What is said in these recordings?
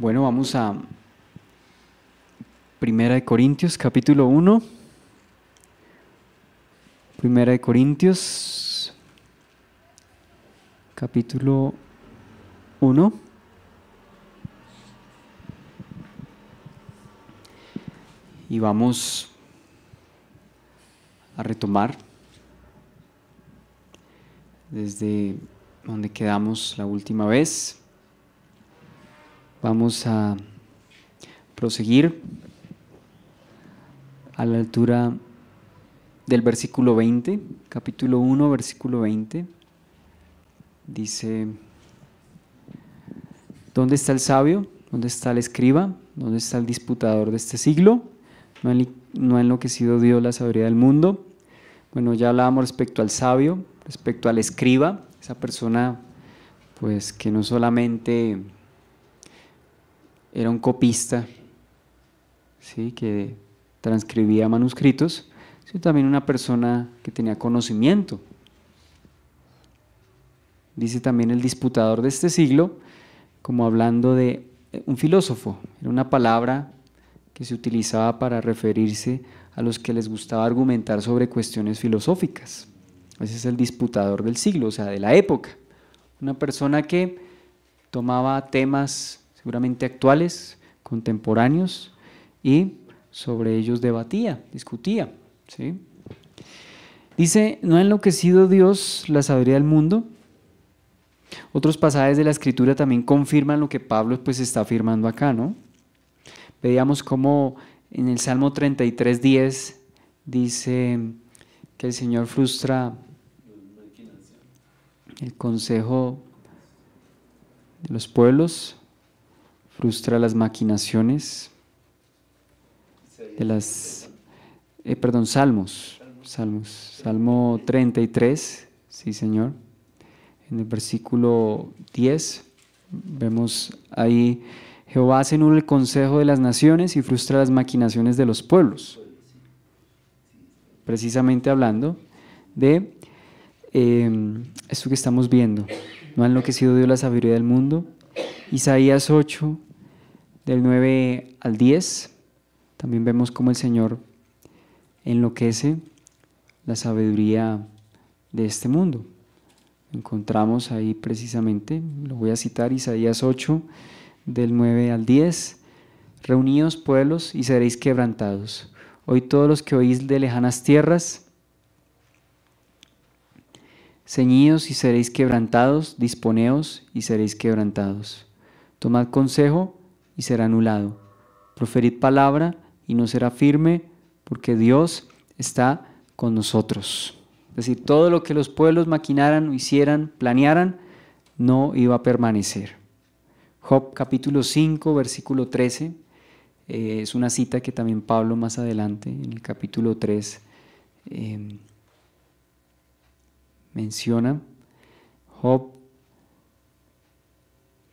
Bueno, vamos a Primera de Corintios, capítulo 1. Primera de Corintios, capítulo 1. Y vamos a retomar desde donde quedamos la última vez. Vamos a proseguir a la altura del versículo 20, capítulo 1, versículo 20. Dice, ¿dónde está el sabio? ¿Dónde está el escriba? ¿Dónde está el disputador de este siglo? ¿No ha, enloquecido Dios la sabiduría del mundo? Bueno, ya hablábamos respecto al sabio, respecto al escriba, esa persona pues que no solamente era un copista ¿sí? que transcribía manuscritos, sino también una persona que tenía conocimiento. Dice también el disputador de este siglo, como hablando de eh, un filósofo, era una palabra que se utilizaba para referirse a los que les gustaba argumentar sobre cuestiones filosóficas. Ese es el disputador del siglo, o sea, de la época. Una persona que tomaba temas seguramente actuales, contemporáneos, y sobre ellos debatía, discutía. ¿sí? Dice, ¿no ha enloquecido Dios la sabiduría del mundo? Otros pasajes de la escritura también confirman lo que Pablo pues está afirmando acá, ¿no? Veíamos cómo en el Salmo 33, 10 dice que el Señor frustra el consejo de los pueblos frustra las maquinaciones de las, eh, perdón, Salmos, Salmos, Salmo 33, sí Señor, en el versículo 10, vemos ahí, Jehová hace nulo el consejo de las naciones y frustra las maquinaciones de los pueblos, precisamente hablando de em, esto que estamos viendo, no ha enloquecido Dios la sabiduría del mundo, Isaías 8, del 9 al 10, también vemos cómo el Señor enloquece la sabiduría de este mundo. Encontramos ahí precisamente, lo voy a citar, Isaías 8, del 9 al 10, Reunidos pueblos y seréis quebrantados. Hoy todos los que oís de lejanas tierras, ceñidos y seréis quebrantados, disponeos y seréis quebrantados Tomad consejo y será anulado. Proferid palabra y no será firme, porque Dios está con nosotros. Es decir, todo lo que los pueblos maquinaran, hicieran, planearan, no iba a permanecer. Job capítulo 5, versículo 13, eh, es una cita que también Pablo más adelante, en el capítulo 3, em, menciona. Job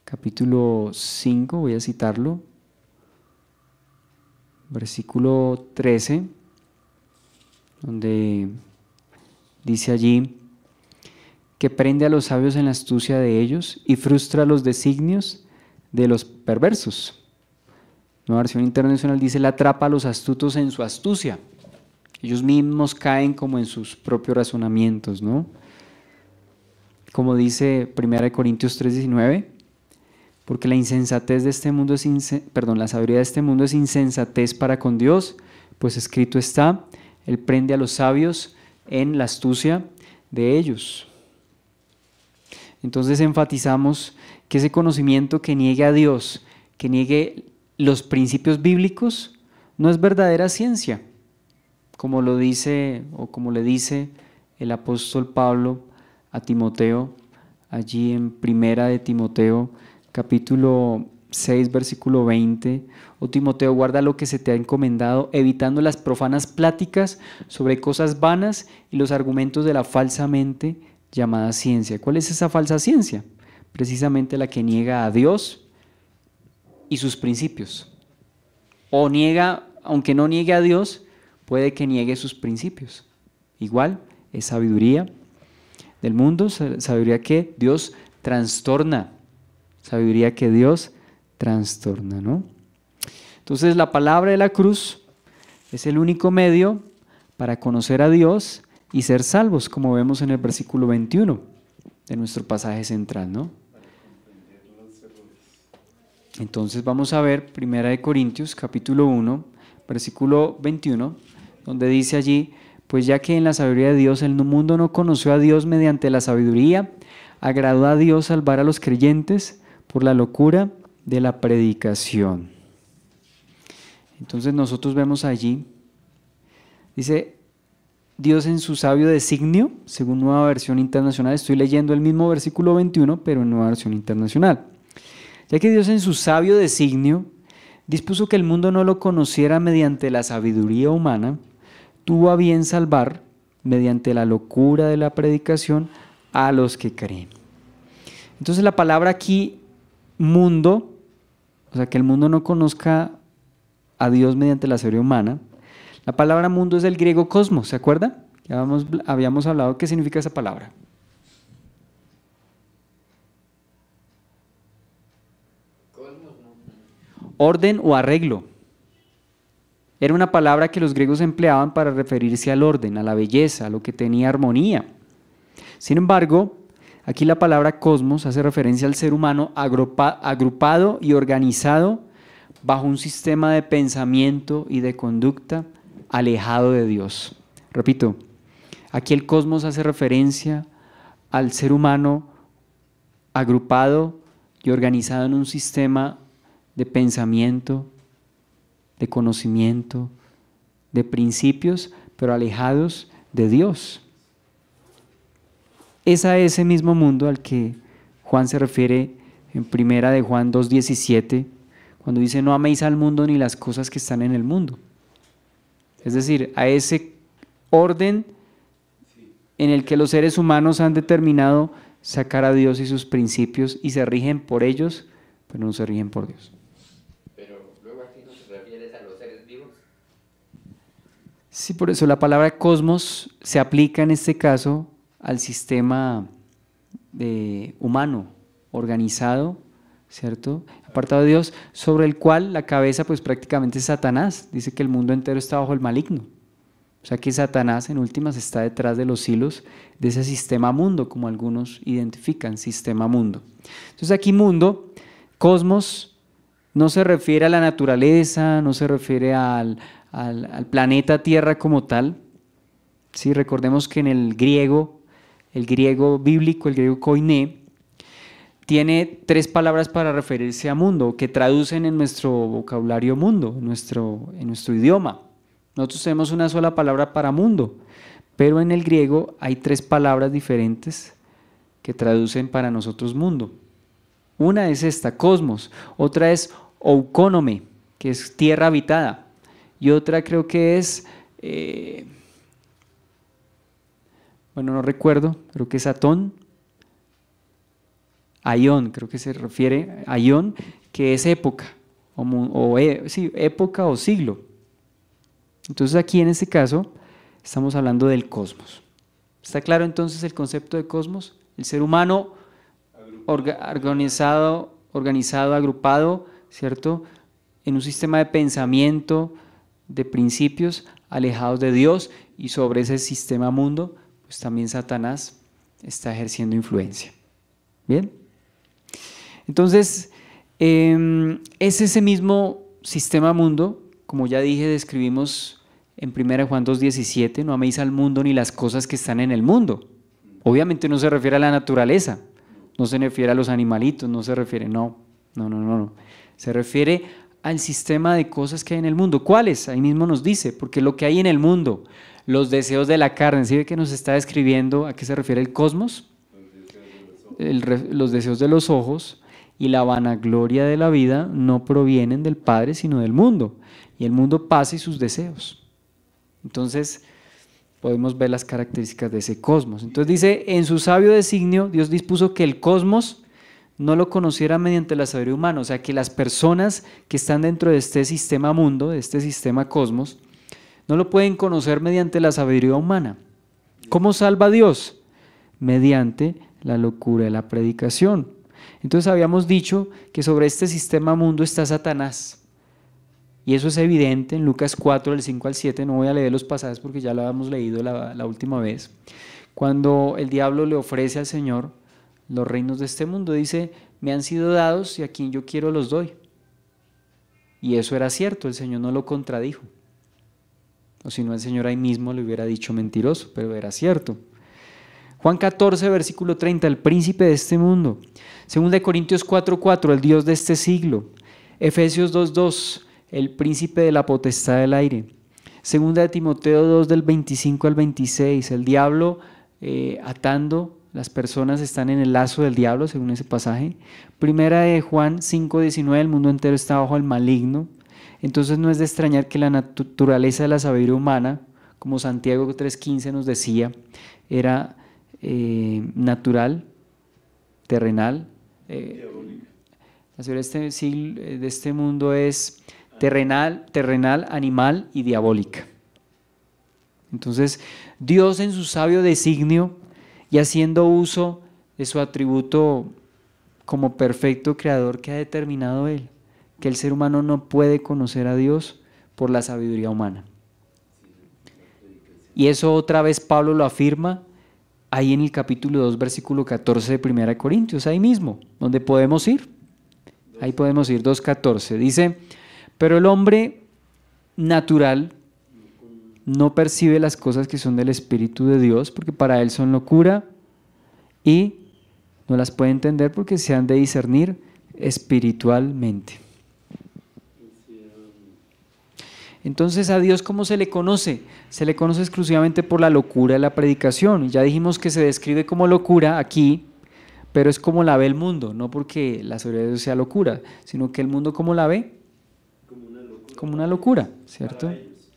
capítulo 5, voy a citarlo, versículo 13, donde dice allí, que prende a los sabios en la astucia de ellos y frustra los designios de los perversos. Nueva versión internacional dice, la atrapa a los astutos en su astucia. Ellos mismos caen como en sus propios razonamientos, ¿no? Como dice 1 Corintios 3:19, porque la insensatez de este mundo es perdón, la sabiduría de este mundo es insensatez para con Dios, pues escrito está, él prende a los sabios en la astucia de ellos. Entonces enfatizamos que ese conocimiento que niegue a Dios, que niegue los principios bíblicos, no es verdadera ciencia, como lo dice o como le dice el apóstol Pablo a Timoteo allí en Primera de Timoteo capítulo 6, versículo 20. o Timoteo, guarda lo que se te ha encomendado, evitando las profanas pláticas sobre cosas vanas y los argumentos de la falsamente llamada ciencia. ¿Cuál es esa falsa ciencia? Precisamente la que niega a Dios y sus principios. O niega, aunque no niegue a Dios, puede que niegue sus principios. Igual es sabiduría del mundo, sabiduría que Dios trastorna sabiduría que Dios trastorna, ¿no? Entonces la palabra de la cruz es el único medio para conocer a Dios y ser salvos, como vemos en el versículo 21 de nuestro pasaje central, ¿no? Entonces vamos a ver 1 Corintios capítulo 1, versículo 21, donde dice allí, pues ya que en la sabiduría de Dios el mundo no conoció a Dios mediante la sabiduría, agradó a Dios salvar a los creyentes por la locura de la predicación. Entonces nosotros vemos allí, dice, Dios en su sabio designio, según nueva versión internacional, estoy leyendo el mismo versículo 21, pero en nueva versión internacional, ya que Dios en su sabio designio dispuso que el mundo no lo conociera mediante la sabiduría humana, tuvo a bien salvar, mediante la locura de la predicación, a los que creen. Entonces la palabra aquí mundo, o sea, que el mundo no conozca a Dios mediante la serie humana. La palabra mundo es del griego cosmos, ¿se acuerda? Ya habíamos, habíamos hablado qué significa esa palabra. Orden o arreglo. Era una palabra que los griegos empleaban para referirse al orden, a la belleza, a lo que tenía armonía. Sin embargo, Aquí la palabra cosmos hace referencia al ser humano agrupado y organizado bajo un sistema de pensamiento y de conducta alejado de Dios. Repito, aquí el cosmos hace referencia al ser humano agrupado y organizado en un sistema de pensamiento, de conocimiento, de principios, pero alejados de Dios es a ese mismo mundo al que Juan se refiere en primera de Juan 2.17, cuando dice, no améis al mundo ni las cosas que están en el mundo. Es decir, a ese orden en el que los seres humanos han determinado sacar a Dios y sus principios y se rigen por ellos, pero no se rigen por Dios. Pero luego aquí no a los seres vivos. Sí, por eso la palabra cosmos se aplica en este caso al sistema eh, humano, organizado, ¿cierto? Apartado de Dios, sobre el cual la cabeza pues prácticamente es Satanás. Dice que el mundo entero está bajo el maligno. O sea que Satanás en últimas está detrás de los hilos de ese sistema mundo, como algunos identifican, sistema mundo. Entonces aquí mundo, cosmos, no se refiere a la naturaleza, no se refiere al, planeta Tierra como tal. recordemos que en el griego el griego bíblico, el griego koiné, tiene tres palabras para referirse a mundo, que traducen en nuestro vocabulario mundo, en nuestro, en nuestro idioma. Nosotros tenemos una sola palabra para mundo, pero en el griego hay tres palabras diferentes que traducen para nosotros mundo. Una es esta, cosmos, otra es oukonome, que es tierra habitada, y otra creo que es... Eh, bueno, no recuerdo, creo que es Atón, Aión, creo que se refiere a Aión, que es época, o, eh, sí, época o siglo. Entonces aquí en este caso estamos hablando del cosmos. ¿Está claro entonces el concepto de cosmos? El ser humano organizado, organizado, agrupado, ¿cierto? En un sistema de pensamiento, de principios alejados de Dios y sobre ese sistema mundo pues también Satanás está ejerciendo influencia. ¿Bien? Entonces, em, es ese mismo sistema mundo, como ya dije, describimos en 1 Juan 2.17, no améis al mundo ni las cosas que están en el mundo. Obviamente no se refiere a la naturaleza, no se refiere a los animalitos, no se refiere, no, no, no, no, no. Se refiere al sistema de cosas que hay en el mundo. ¿Cuáles? Ahí mismo nos dice, porque lo que hay en el mundo, los deseos de la carne. ¿Sí ve que nos está describiendo a qué se refiere el cosmos? los deseos de los ojos y la vanagloria de la vida no provienen del Padre, sino del mundo. Y el mundo pasa y sus deseos. Entonces, podemos ver las características de ese cosmos. Entonces dice, en su sabio designio, Dios dispuso que el cosmos no lo conociera mediante la sabiduría humana, o sea, que las personas que están dentro de este sistema mundo, de este sistema cosmos, no lo pueden conocer mediante la sabiduría humana. ¿Cómo salva Dios? Mediante la locura de la predicación. Entonces habíamos dicho que sobre este sistema mundo está Satanás. Y eso es evidente en Lucas 4, del 5 al 7. No voy a leer los pasajes porque ya lo habíamos leído la última vez. Cuando el diablo le ofrece al Señor los reinos de este mundo, dice, me han sido dados y a quien yo quiero los doy. Y eso era cierto, el Señor no lo contradijo. O si no, el Señor ahí mismo le hubiera dicho mentiroso, pero era cierto. Juan 14, versículo 30, el príncipe de este mundo. Según de Corintios 4, 4, el Dios de este siglo. Efesios 2, 2, el príncipe de la potestad del aire. Segunda de Timoteo 2, del 25 al 26, el diablo eh, atando, las personas están en el lazo del diablo, según ese pasaje. Primera de Juan 5, 19, el mundo entero está bajo el maligno. Entonces no es de extrañar que la naturaleza de la sabiduría humana, como Santiago 3.15 nos decía, era eh, natural, terrenal. Eh, la sabiduría de este, eh, de este mundo es terrenal, terrenal, animal y diabólica. Entonces, Dios en su sabio designio y haciendo uso de su atributo como perfecto creador que ha determinado Él, que el ser humano no puede conocer a Dios por la sabiduría humana. Y eso otra vez Pablo lo afirma ahí en el capítulo 2, versículo 14 de 1 Corintios, ahí mismo, donde podemos ir. Ahí podemos ir, 2.14. Dice, pero el hombre natural no percibe las cosas que son del Espíritu de Dios, porque para él son locura y no las puede entender porque se han de discernir espiritualmente. Entonces a Dios cómo se le conoce? Se le conoce exclusivamente por la locura de la predicación. Ya dijimos que se describe como locura aquí, pero es como la ve el mundo, no porque la soberanía sea locura, sino que el mundo como la ve? Como una locura, ¿cierto? Para ellos.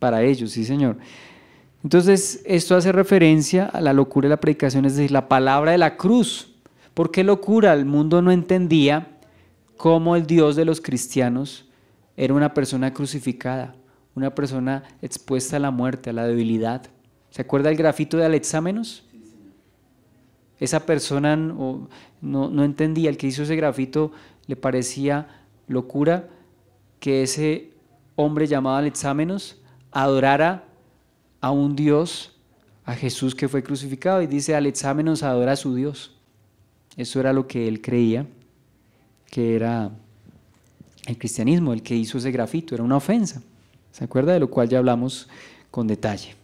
para ellos, sí señor. Entonces, esto hace referencia a la locura de la predicación, es decir, la palabra de la cruz. ¿Por qué locura? El mundo no entendía cómo el Dios de los cristianos era una persona crucificada, una persona expuesta a la muerte, a la debilidad. ¿Se acuerda el grafito de Alexámenos? Sí, Esa persona no, entendía, el que hizo ese grafito le parecía locura que ese hombre llamado Alexámenos adorara a un Dios, a Jesús que fue crucificado, y dice, Alexámenos adora a su Dios. Eso era lo que él creía que era el cristianismo, el que hizo ese grafito, era una ofensa. ¿Se acuerda? De lo cual ya hablamos con detalle.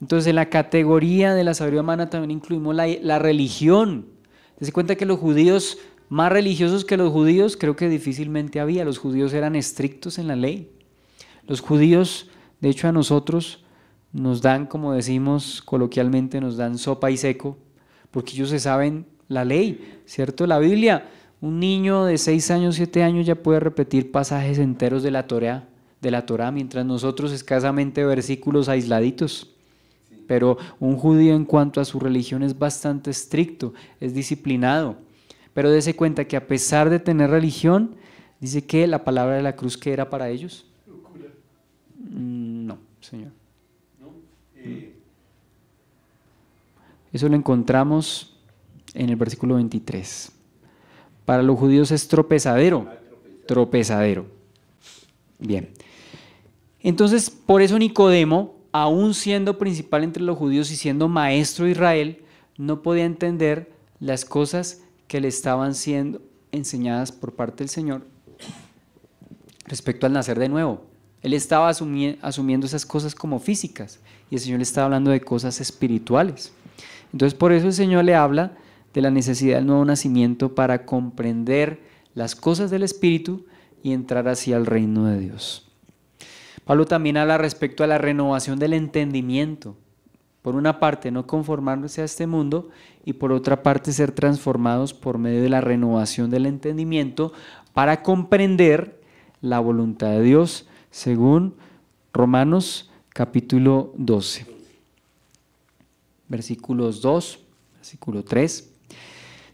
Entonces, en la categoría de la sabiduría humana también incluimos la, la religión. Se cuenta que los judíos, más religiosos que los judíos, creo que difícilmente había. Los judíos eran estrictos en la ley. Los judíos, de hecho, a nosotros nos dan, como decimos coloquialmente, nos dan sopa y seco, porque ellos se saben la ley, ¿cierto? La Biblia un niño de 6 años, 7 años ya puede repetir pasajes enteros de la Torá, de la Torá, mientras nosotros escasamente versículos aisladitos. Pero un judío en cuanto a su religión es bastante estricto, es disciplinado. Pero dése cuenta que a pesar de tener religión, dice que la palabra de la cruz que era para ellos. No, señor. Eso lo encontramos en el versículo 23. Para los judíos es tropezadero. Tropezadero. Bien. Entonces, por eso Nicodemo, aún siendo principal entre los judíos y siendo maestro de Israel, no podía entender las cosas que le estaban siendo enseñadas por parte del Señor respecto al nacer de nuevo. Él estaba asumiendo esas cosas como físicas y el Señor le estaba hablando de cosas espirituales. Entonces por eso el Señor le habla de la necesidad del nuevo nacimiento para comprender las cosas del Espíritu y entrar hacia el reino de Dios. Pablo también habla respecto a la renovación del entendimiento. Por una parte, no conformarse a este mundo y por otra parte, ser transformados por medio de la renovación del entendimiento para comprender la voluntad de Dios, según Romanos capítulo 12, versículos 2, versículo 3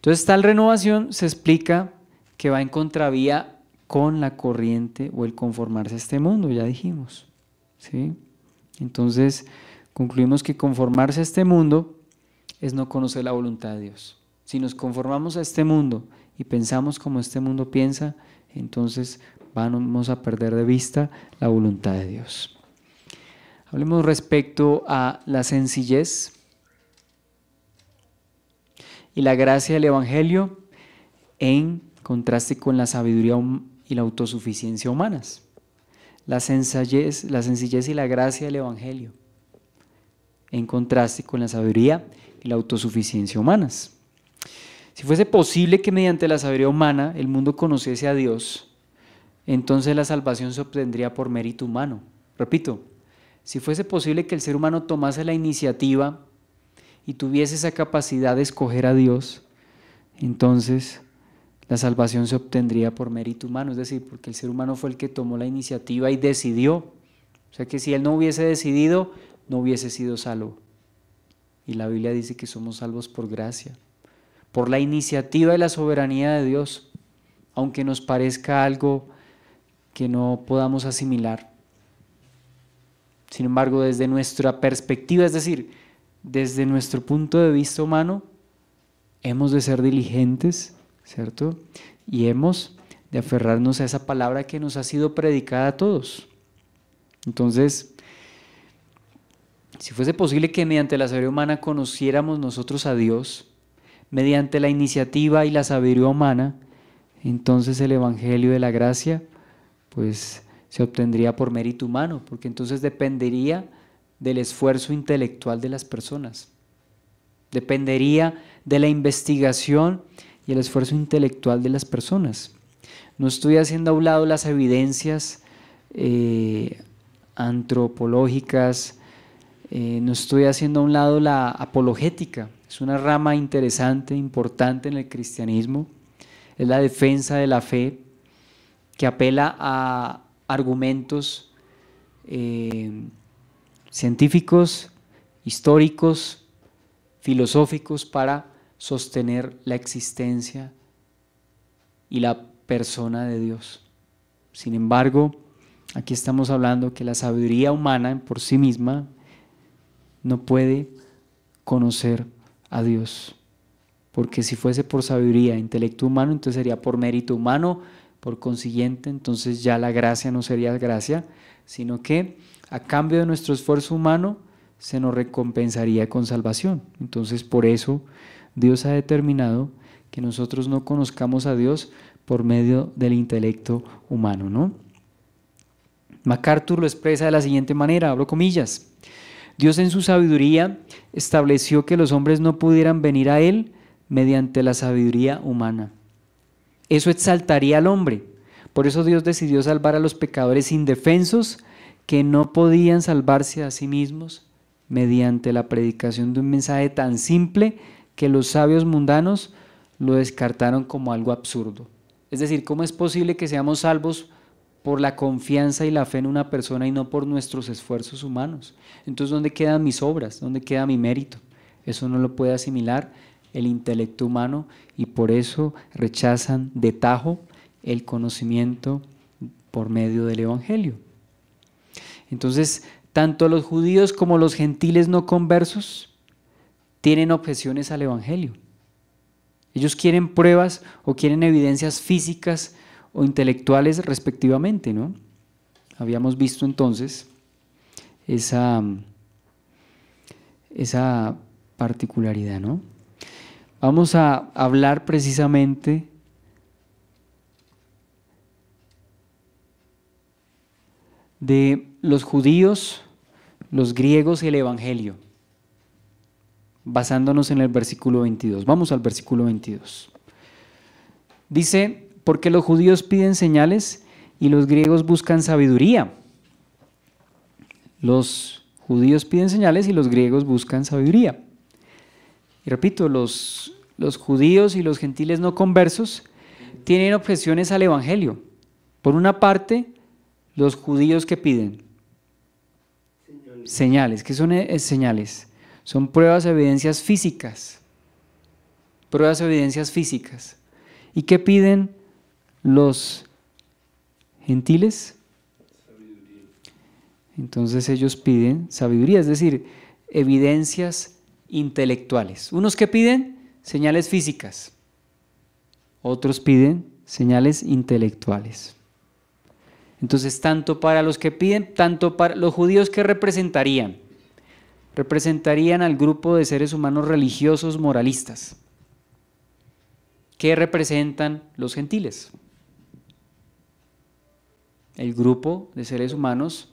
entonces tal renovación se explica que va en contravía con la corriente o el conformarse a este mundo, ya dijimos. Entonces concluimos que conformarse a este mundo es no conocer la voluntad de Dios. Si nos conformamos a este mundo y pensamos como este mundo piensa, entonces vamos a perder de vista la voluntad de Dios. Hablemos respecto a la sencillez y la gracia del Evangelio en contraste con la sabiduría y la autosuficiencia humanas. La sencillez, la sencillez y la gracia del Evangelio en contraste con la sabiduría y la autosuficiencia humanas. Si fuese posible que mediante la sabiduría humana el mundo conociese a Dios, entonces la salvación se obtendría por mérito humano. Repito, si fuese posible que el ser humano tomase la iniciativa y tuviese esa capacidad de escoger a Dios, entonces la salvación se obtendría por mérito humano, es decir, porque el ser humano fue el que tomó la iniciativa y decidió. O sea que si él no hubiese decidido, no hubiese sido salvo. Y la Biblia dice que somos salvos por gracia, por la iniciativa y la soberanía de Dios, aunque nos parezca algo que no podamos asimilar. Sin embargo, desde nuestra perspectiva, es decir, desde nuestro punto de vista humano, hemos de ser diligentes, ¿cierto? Y hemos de aferrarnos a esa palabra que nos ha sido predicada a todos. Entonces, si fuese posible que mediante la sabiduría humana conociéramos nosotros a Dios, mediante la iniciativa y la sabiduría humana, entonces el Evangelio de la Gracia, pues se obtendría por mérito humano, porque entonces dependería del esfuerzo intelectual de las personas. Dependería de la investigación y el esfuerzo intelectual de las personas. No estoy haciendo a un lado las evidencias eh, antropológicas, eh, no estoy haciendo a un lado la apologética, es una rama interesante, importante en el cristianismo, es la defensa de la fe que apela a argumentos eh, científicos, históricos, filosóficos para sostener la existencia y la persona de Dios. Sin embargo, aquí estamos hablando que la sabiduría humana por sí misma no puede conocer a Dios. Porque si fuese por sabiduría, intelecto humano, entonces sería por mérito humano, por consiguiente, entonces ya la gracia no sería gracia, sino que a cambio de nuestro esfuerzo humano, se nos recompensaría con salvación. Entonces, por eso Dios ha determinado que nosotros no conozcamos a Dios por medio del intelecto humano, ¿no? MacArthur lo expresa de la siguiente manera, hablo comillas. Dios en su sabiduría estableció que los hombres no pudieran venir a Él mediante la sabiduría humana. Eso exaltaría al hombre. Por eso Dios decidió salvar a los pecadores indefensos que no podían salvarse a sí mismos mediante la predicación de un mensaje tan simple que los sabios mundanos lo descartaron como algo absurdo. Es decir, ¿cómo es posible que seamos salvos por la confianza y la fe en una persona y no por nuestros esfuerzos humanos? Entonces, ¿dónde quedan mis obras? ¿Dónde queda mi mérito? Eso no lo puede asimilar el intelecto humano y por eso rechazan de tajo el conocimiento por medio del Evangelio. Entonces, tanto los judíos como los gentiles no conversos tienen objeciones al Evangelio. Ellos quieren pruebas o quieren evidencias físicas o intelectuales respectivamente, ¿no? Habíamos visto entonces esa, particularidad, ¿no? Vamos a hablar precisamente de los judíos, los griegos y el Evangelio, basándonos en el versículo 22. Vamos al versículo 22. Dice, porque los judíos piden señales y los griegos buscan sabiduría. Los judíos piden señales y los griegos buscan sabiduría. Y repito, los, los judíos y los gentiles no conversos tienen objeciones al Evangelio. Por una parte, los judíos que piden señales. que ¿Qué son eh, eh, señales? Son pruebas, evidencias físicas. Pruebas, evidencias físicas. ¿Y qué piden los gentiles? Entonces ellos piden sabiduría, es decir, evidencias intelectuales. Unos que piden señales físicas, otros piden señales intelectuales. Entonces, tanto para los que piden, tanto para los judíos que representarían, representarían al grupo de seres humanos religiosos moralistas, ¿Qué representan los gentiles, el grupo de seres humanos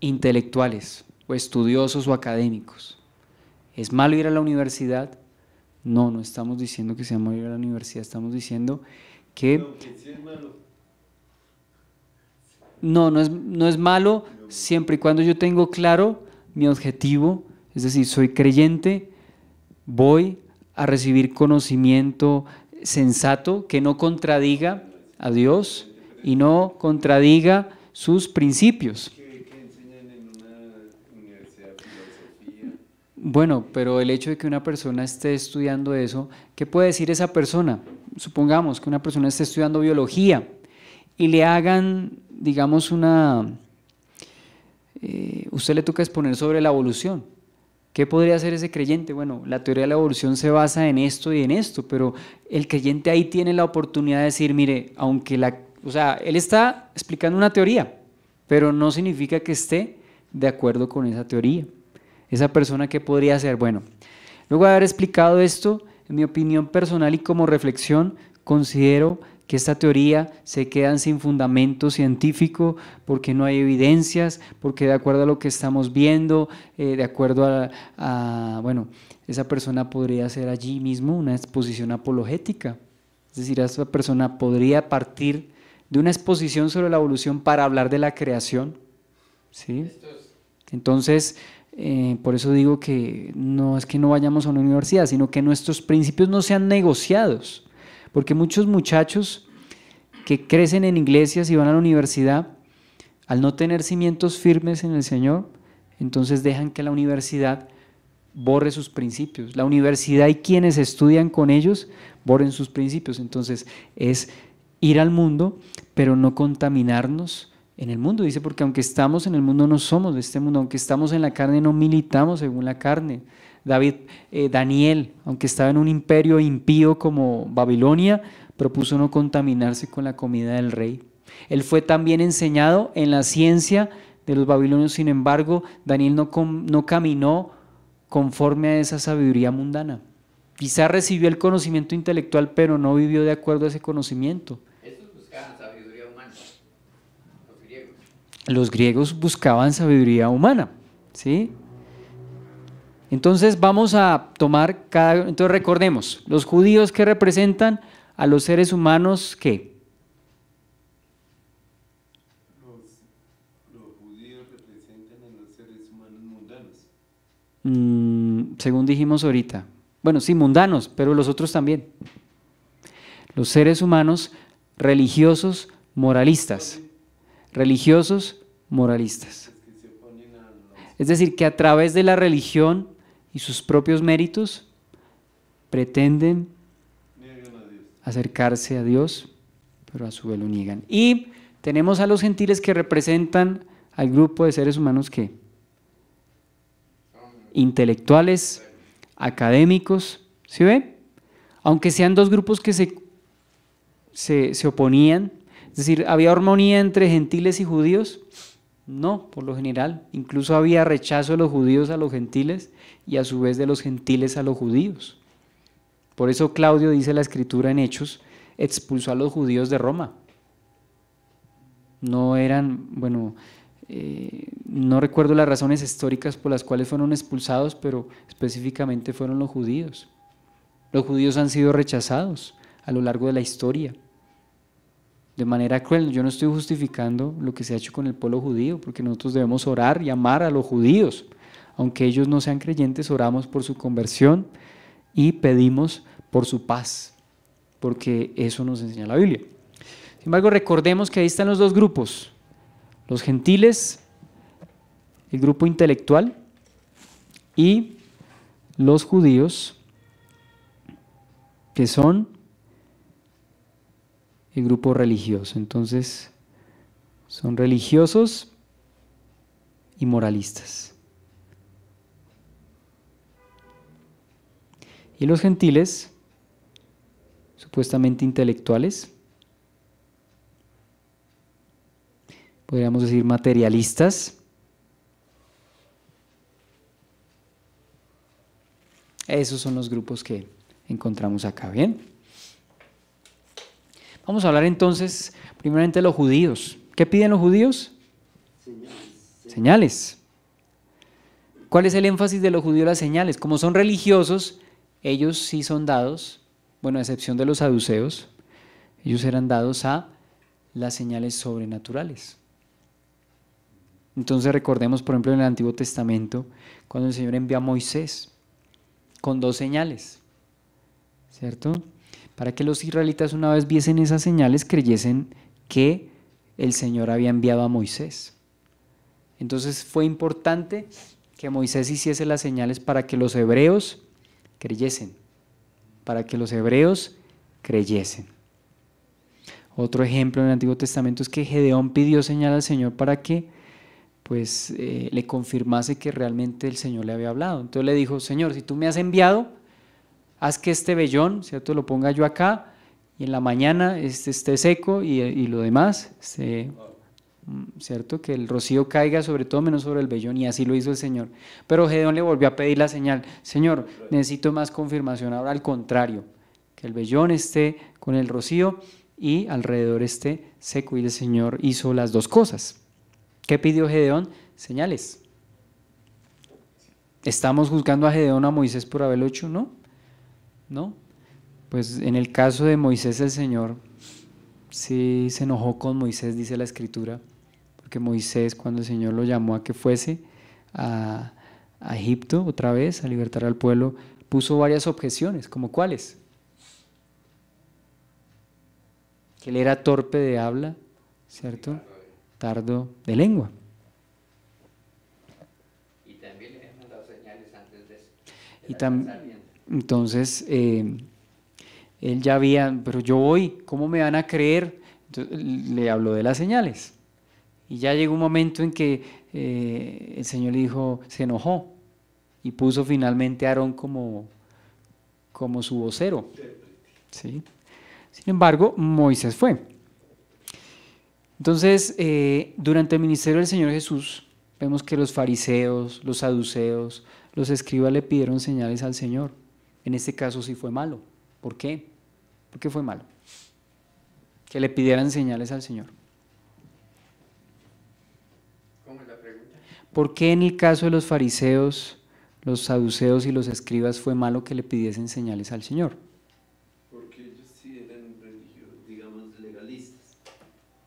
intelectuales o estudiosos o académicos. ¿Es malo ir a la universidad? No, no estamos diciendo que sea malo ir a la universidad, estamos diciendo que... No, no es, malo siempre y cuando yo tengo claro mi objetivo, es decir, soy creyente, voy a recibir conocimiento sensato que no contradiga a Dios y no contradiga sus principios. Bueno, pero el hecho de que una persona esté estudiando eso, ¿qué puede decir esa persona? Supongamos que una persona esté estudiando biología y le hagan, digamos, una... Eh, usted le toca exponer sobre la evolución. ¿Qué podría hacer ese creyente? Bueno, la teoría de la evolución se basa en esto y en esto, pero el creyente ahí tiene la oportunidad de decir, mire, aunque la... O sea, él está explicando una teoría, pero no significa que esté de acuerdo con esa teoría. Esa persona ¿qué podría hacer, bueno, luego de haber explicado esto, en mi opinión personal y como reflexión, considero que esta teoría se queda sin fundamento científico porque no hay evidencias, porque de acuerdo a lo que estamos viendo, eh, de acuerdo a, bueno, esa persona podría hacer allí mismo una exposición apologética. Es decir, esa persona podría partir de una exposición sobre la evolución para hablar de la creación. ¿sí? Entonces, eh, por eso digo que no es que no vayamos a una universidad, sino que nuestros principios no sean negociados porque muchos muchachos que crecen en iglesias y van a la universidad, al no tener cimientos firmes en el Señor, entonces dejan que la universidad borre sus principios. La universidad y quienes estudian con ellos borren sus principios. Entonces es ir al mundo, pero no contaminarnos en el mundo. Dice, porque aunque estamos en el mundo, no somos de este mundo. Aunque estamos en la carne, no militamos según la carne. David, eh, Daniel, aunque estaba en un imperio impío como Babilonia, propuso no contaminarse con la comida del rey. Él fue también enseñado en la ciencia de los babilonios, sin embargo, Daniel no, no caminó conforme a esa sabiduría mundana. Quizá recibió el conocimiento intelectual, pero no vivió de acuerdo a ese conocimiento. Estos buscaban sabiduría humana, los griegos. Los griegos buscaban sabiduría humana, ¿sí? Entonces vamos a tomar cada... Entonces recordemos, los judíos que representan a los seres humanos que... Los, judíos representan a los seres humanos mundanos. Mm, según dijimos ahorita. Bueno, sí, mundanos, pero los otros también. Los seres humanos religiosos moralistas. Religiosos moralistas. Es decir, que a través de la religión y sus propios méritos pretenden acercarse a Dios, pero a su vez lo niegan. Y tenemos a los gentiles que representan al grupo de seres humanos que intelectuales, académicos, se ve? Aunque sean dos grupos que se, se, se oponían, es decir, ¿había armonía entre gentiles y judíos? No, por lo general. Incluso había rechazo de los judíos a los gentiles y a su vez de los gentiles a los judíos. Por eso Claudio dice la escritura en Hechos, expulsó a los judíos de Roma. No eran, bueno, eh, no recuerdo las razones históricas por las cuales fueron expulsados, pero específicamente fueron los judíos. Los judíos han sido rechazados a lo largo de la historia. De manera cruel, yo no estoy justificando lo que se ha hecho con el pueblo judío, porque nosotros debemos orar y amar a los judíos aunque ellos no sean creyentes, oramos por su conversión y pedimos por su paz, porque eso nos enseña la Biblia. Sin embargo, recordemos que ahí están los dos grupos, los gentiles, el grupo intelectual y los judíos, que son el grupo religioso. Entonces, son religiosos y moralistas. Y los gentiles, supuestamente intelectuales, podríamos decir materialistas, esos son los grupos que encontramos acá, ¿bien? Vamos a hablar entonces primeramente de los judíos. ¿Qué piden los judíos? Señales. ¿Cuál es el énfasis de los judíos las señales? Como son religiosos, ellos sí son dados, bueno, a excepción de los saduceos, ellos eran dados a las señales sobrenaturales. Entonces recordemos, por ejemplo, en el Antiguo Testamento, cuando el Señor envió a Moisés con dos señales, ¿cierto? Para que los israelitas una vez viesen esas señales, creyesen que el Señor había enviado a Moisés. Entonces fue importante que Moisés hiciese las señales para que los hebreos creyesen, para que los hebreos creyesen. Otro ejemplo en el Antiguo Testamento es que Gedeón pidió señal al Señor para que pues eh, le confirmase que realmente el Señor le había hablado. Entonces le dijo, Señor, si tú me has enviado, haz que este vellón, ¿cierto? Lo ponga yo acá y en la mañana este esté seco y, y lo demás se… Mm, ¿cierto? Que el rocío caiga sobre todo menos sobre el vellón, y así lo hizo el Señor. Pero Gedeón le volvió a pedir la señal, Señor, necesito más confirmación, ahora al contrario, que el vellón esté con el rocío y alrededor esté seco, y el Señor hizo las dos cosas. ¿Qué pidió Gedeón? Señales. ¿Estamos juzgando a Gedeón a Moisés por haberlo hecho? No, no. Pues en el caso de Moisés el Señor sí se enojó con Moisés, dice la escritura, que Moisés, cuando el Señor lo llamó a que fuese a, Egipto otra vez, a libertar al pueblo, puso varias objeciones, como cuáles. Que él era torpe de habla, ¿cierto? Tardo de lengua. Y también le hemos dado señales antes de eso. y entonces, eh, él ya había, pero yo voy, ¿cómo me van a creer? Entonces, le habló de las señales. Y ya llegó un momento en que eh, el Señor le dijo, se enojó y puso finalmente a Aarón como, como su vocero. ¿sí? Sin embargo, Moisés fue. Entonces, eh, durante el ministerio del Señor Jesús, vemos que los fariseos, los saduceos, los escribas le pidieron señales al Señor. En este caso sí fue malo. ¿Por qué? ¿Por qué fue malo? Que le pidieran señales al Señor. ¿Por qué en el caso de los fariseos, los saduceos y los escribas fue malo que le pidiesen señales al Señor? Porque ellos sí eran religiosos, digamos, legalistas.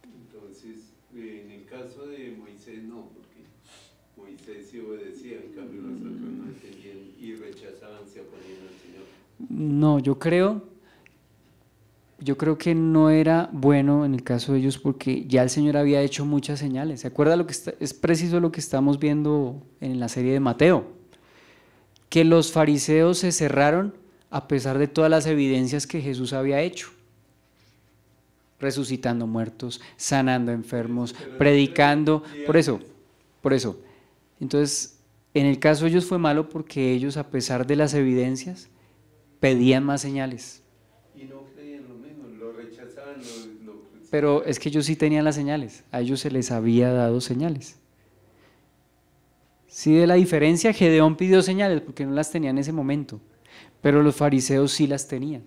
Entonces, en el caso de Moisés no, porque Moisés sí obedecía, en cambio los otros no entendían y rechazaban, se oponían al Señor. No, yo creo yo creo que no era bueno en el caso de ellos porque ya el Señor había hecho muchas señales. ¿Se acuerda lo que es preciso lo que estamos viendo en la serie de Mateo? Que los fariseos se cerraron a pesar de todas las evidencias que Jesús había hecho. Resucitando muertos, sanando enfermos, predicando, por eso, por eso. Entonces, en el caso de ellos fue malo porque ellos, a pesar de las evidencias, pedían más señales. Y no pero es que ellos sí tenían las señales, a ellos se les había dado señales. Sí, de la diferencia, Gedeón pidió señales porque no las tenía en ese momento, pero los fariseos sí las tenían.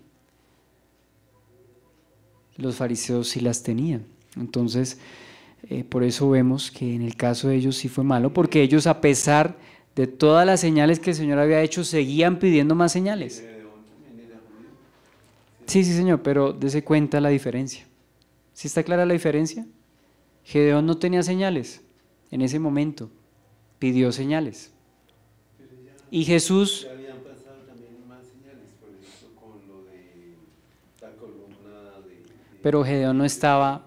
Los fariseos sí las tenían. Entonces, eh, por eso vemos que en el caso de ellos sí fue malo, porque ellos a pesar de todas las señales que el Señor había hecho, seguían pidiendo más señales. Sí, sí, Señor, pero dése cuenta la diferencia. ¿si está clara la diferencia? Gedeón no tenía señales en ese momento, pidió señales. Y Jesús... Pero Gedeón no estaba,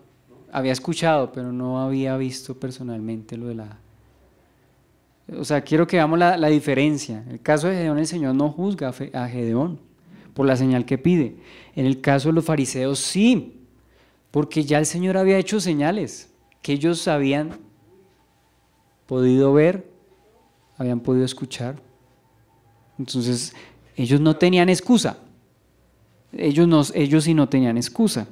había escuchado, pero no había visto personalmente lo de la... O sea, quiero que veamos la, la diferencia. En el caso de Gedeón, el Señor no juzga a Gedeón por la señal que pide. En el caso de los fariseos, sí, porque ya el Señor había hecho señales que ellos habían podido ver, habían podido escuchar. Entonces, ellos no tenían excusa. Ellos, no, ellos sí no tenían excusa.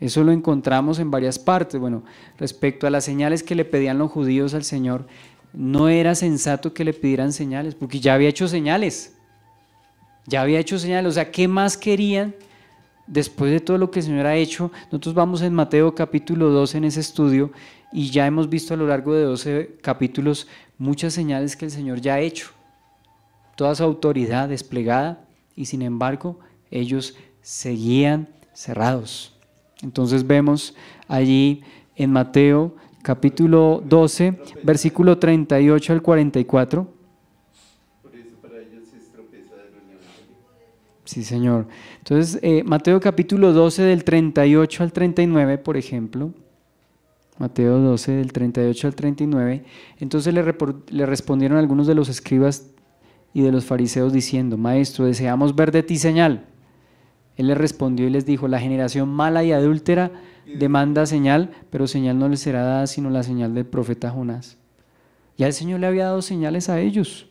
Eso lo encontramos en varias partes. Bueno, respecto a las señales que le pedían los judíos al Señor, no era sensato que le pidieran señales, porque ya había hecho señales. Ya había hecho señales. O sea, ¿qué más querían después de todo lo que el Señor ha hecho, nosotros vamos en Mateo capítulo 12 en ese estudio y ya hemos visto a lo largo de 12 capítulos muchas señales que el Señor ya ha hecho, toda su autoridad desplegada y sin embargo ellos seguían cerrados. Entonces vemos allí en Mateo capítulo 12, versículo 38 al 44. Sí, Señor. Entonces, eh, Mateo capítulo 12 del 38 al 39, por ejemplo. Mateo 12 del 38 al 39. Entonces le, le respondieron algunos de los escribas y de los fariseos diciendo, Maestro, deseamos ver de ti señal. Él les respondió y les dijo, la generación mala y adúltera demanda señal, pero señal no les será dada sino la señal del profeta Jonás. Ya el Señor le había dado señales a ellos.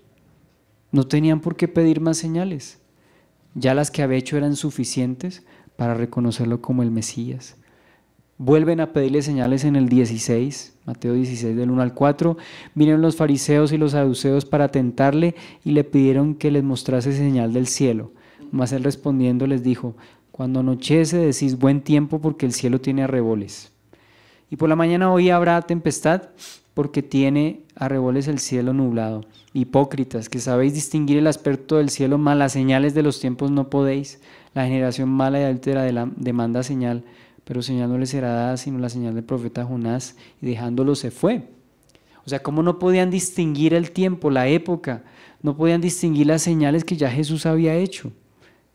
No tenían por qué pedir más señales. Ya las que había hecho eran suficientes para reconocerlo como el Mesías. Vuelven a pedirle señales en el 16, Mateo 16 del 1 al 4. Vinieron los fariseos y los saduceos para tentarle y le pidieron que les mostrase señal del cielo. Mas él respondiendo les dijo, cuando anochece decís buen tiempo porque el cielo tiene arreboles y por la mañana hoy habrá tempestad porque tiene arreboles el cielo nublado. Hipócritas, que sabéis distinguir el aspecto del cielo, malas señales de los tiempos no podéis. La generación mala y altera de la demanda señal, pero señal no les será dada sino la señal del profeta Jonás, y dejándolo se fue. O sea, ¿cómo no podían distinguir el tiempo, la época? No podían distinguir las señales que ya Jesús había hecho.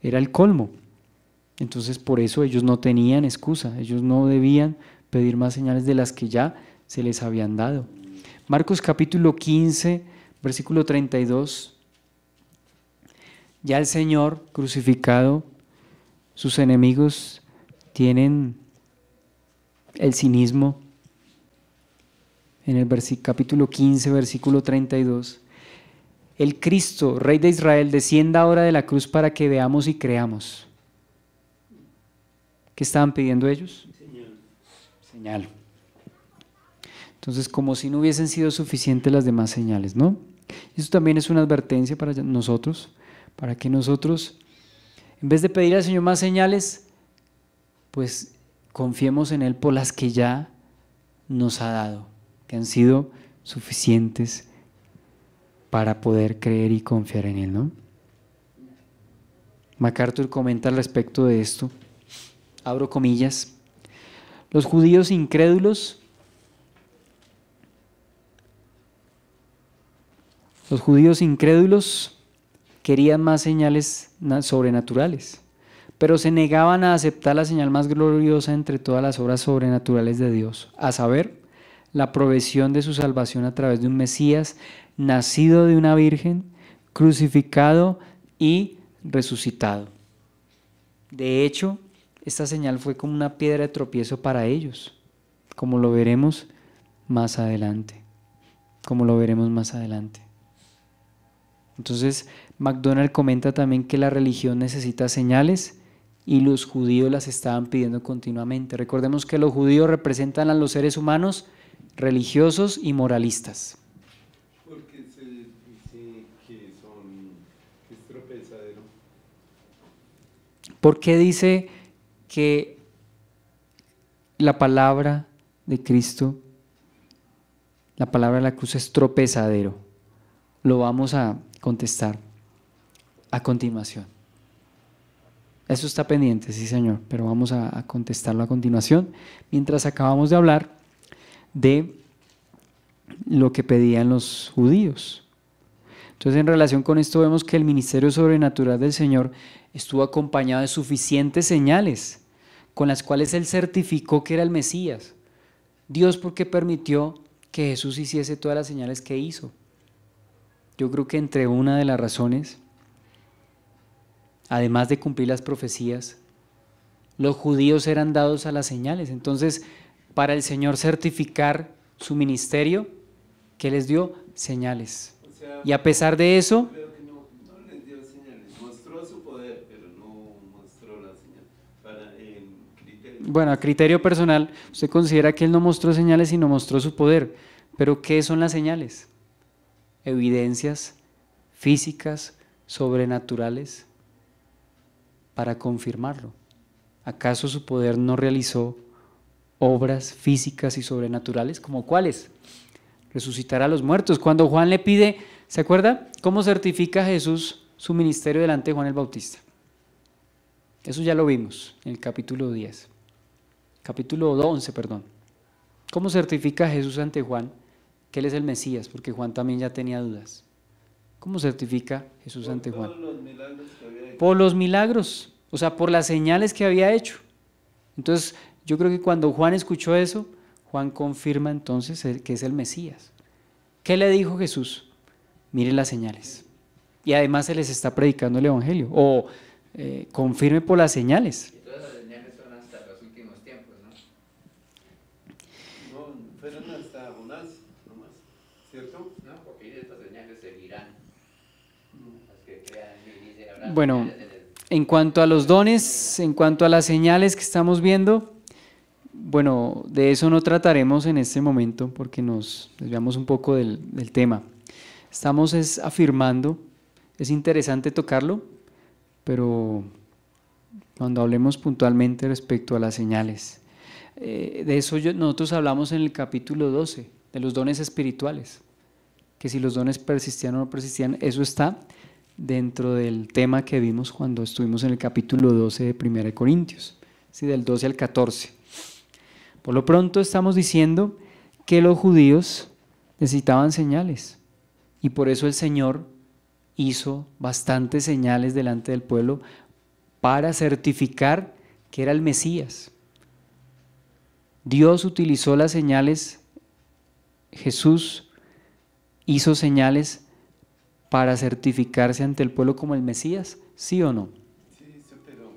Era el colmo. Entonces por eso ellos no tenían excusa, ellos no debían pedir más señales de las que ya se les habían dado. Marcos capítulo 15, versículo 32. Ya el Señor crucificado, sus enemigos tienen el cinismo. En el capítulo 15, versículo 32. El Cristo, Rey de Israel, descienda ahora de la cruz para que veamos y creamos. ¿Qué estaban pidiendo ellos? Entonces, como si no hubiesen sido suficientes las demás señales, ¿no? eso también es una advertencia para nosotros, para que nosotros, en vez de pedir al Señor más señales, pues confiemos en Él por las que ya nos ha dado, que han sido suficientes para poder creer y confiar en Él, ¿no? MacArthur comenta al respecto de esto, abro comillas, los judíos incrédulos, los judíos incrédulos querían más señales sobrenaturales, pero se negaban a aceptar la señal más gloriosa entre todas las obras sobrenaturales de Dios, a saber, la provisión de su salvación a través de un Mesías, nacido de una virgen, crucificado y resucitado. De hecho, esta señal fue como una piedra de tropiezo para ellos, como lo veremos más adelante, como lo veremos más adelante. Entonces, McDonald comenta también que la religión necesita señales y los judíos las estaban pidiendo continuamente. Recordemos que los judíos representan a los seres humanos religiosos y moralistas. Porque se dice que son que es tropezadero. ¿Por qué dice que la palabra de Cristo, la palabra de la cruz es tropezadero. Lo vamos a contestar a continuación. Eso está pendiente, sí señor, pero vamos a, contestarlo a continuación. Mientras acabamos de hablar de lo que pedían los judíos. Entonces, en relación con esto, vemos que el ministerio sobrenatural del Señor estuvo acompañado de suficientes señales con las cuales él certificó que era el Mesías. Dios porque permitió que Jesús hiciese todas las señales que hizo. Yo creo que entre una de las razones, además de cumplir las profecías, los judíos eran dados a las señales. Entonces, para el Señor certificar su ministerio, que les dio señales. Y a pesar de eso, bueno, a criterio personal, usted considera que él no mostró señales, y no mostró su poder. Pero ¿qué son las señales? Evidencias físicas, sobrenaturales, para confirmarlo. ¿Acaso su poder no realizó obras físicas y sobrenaturales? ¿Como cuáles? Resucitar a los muertos. Cuando Juan le pide, ¿se acuerda cómo certifica Jesús su ministerio delante de Juan el Bautista? Eso ya lo vimos en el capítulo 10 capítulo 11, perdón. ¿Cómo certifica Jesús ante Juan que él es el Mesías? Porque Juan también ya tenía dudas. ¿Cómo certifica Jesús ante Juan? por los milagros, o sea, por las señales que había hecho. Entonces, yo creo que cuando Juan escuchó eso, Juan confirma entonces que es el Mesías. ¿Qué le dijo Jesús? Miren las señales. Y además se les está predicando el Evangelio. O eh, confirme por las señales. Bueno, en cuanto a los dones, en cuanto a las señales que estamos viendo, bueno, de eso no trataremos en este momento porque nos desviamos un poco del, tema. Estamos afirmando, es interesante tocarlo, pero cuando hablemos puntualmente respecto a las señales. Eh, de eso nosotros hablamos en el capítulo 12, de los dones espirituales, que si los dones persistían o no persistían, eso está dentro del tema que vimos cuando estuvimos en el capítulo 12 de 1 Corintios, del 12 al 14. Por lo pronto estamos diciendo que los judíos necesitaban señales y por eso el Señor hizo bastantes señales delante del pueblo para certificar que era el Mesías. Dios utilizó las señales, Jesús hizo señales para certificarse ante el pueblo como el Mesías? ¿Sí o no? Sí, pero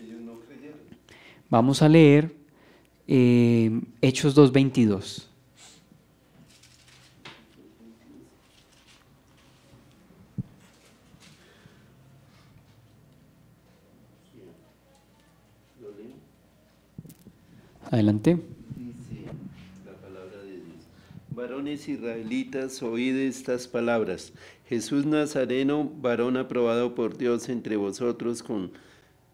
ellos no creyeron. Vamos a leer eh, Hechos 2.22. Adelante. Dice la palabra de Dios. Varones israelitas, oíd estas palabras. Jesús Nazareno, varón aprobado por Dios entre vosotros con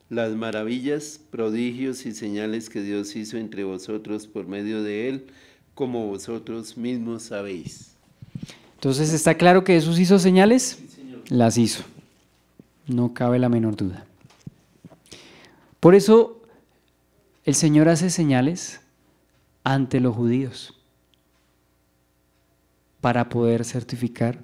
las maravillas, prodigios y señales que Dios hizo entre vosotros por medio de él, como vosotros mismos sabéis. Entonces, ¿está claro que Jesús hizo señales? Las hizo. No cabe la menor duda. Por eso el Señor hace señales ante los judíos para poder certificar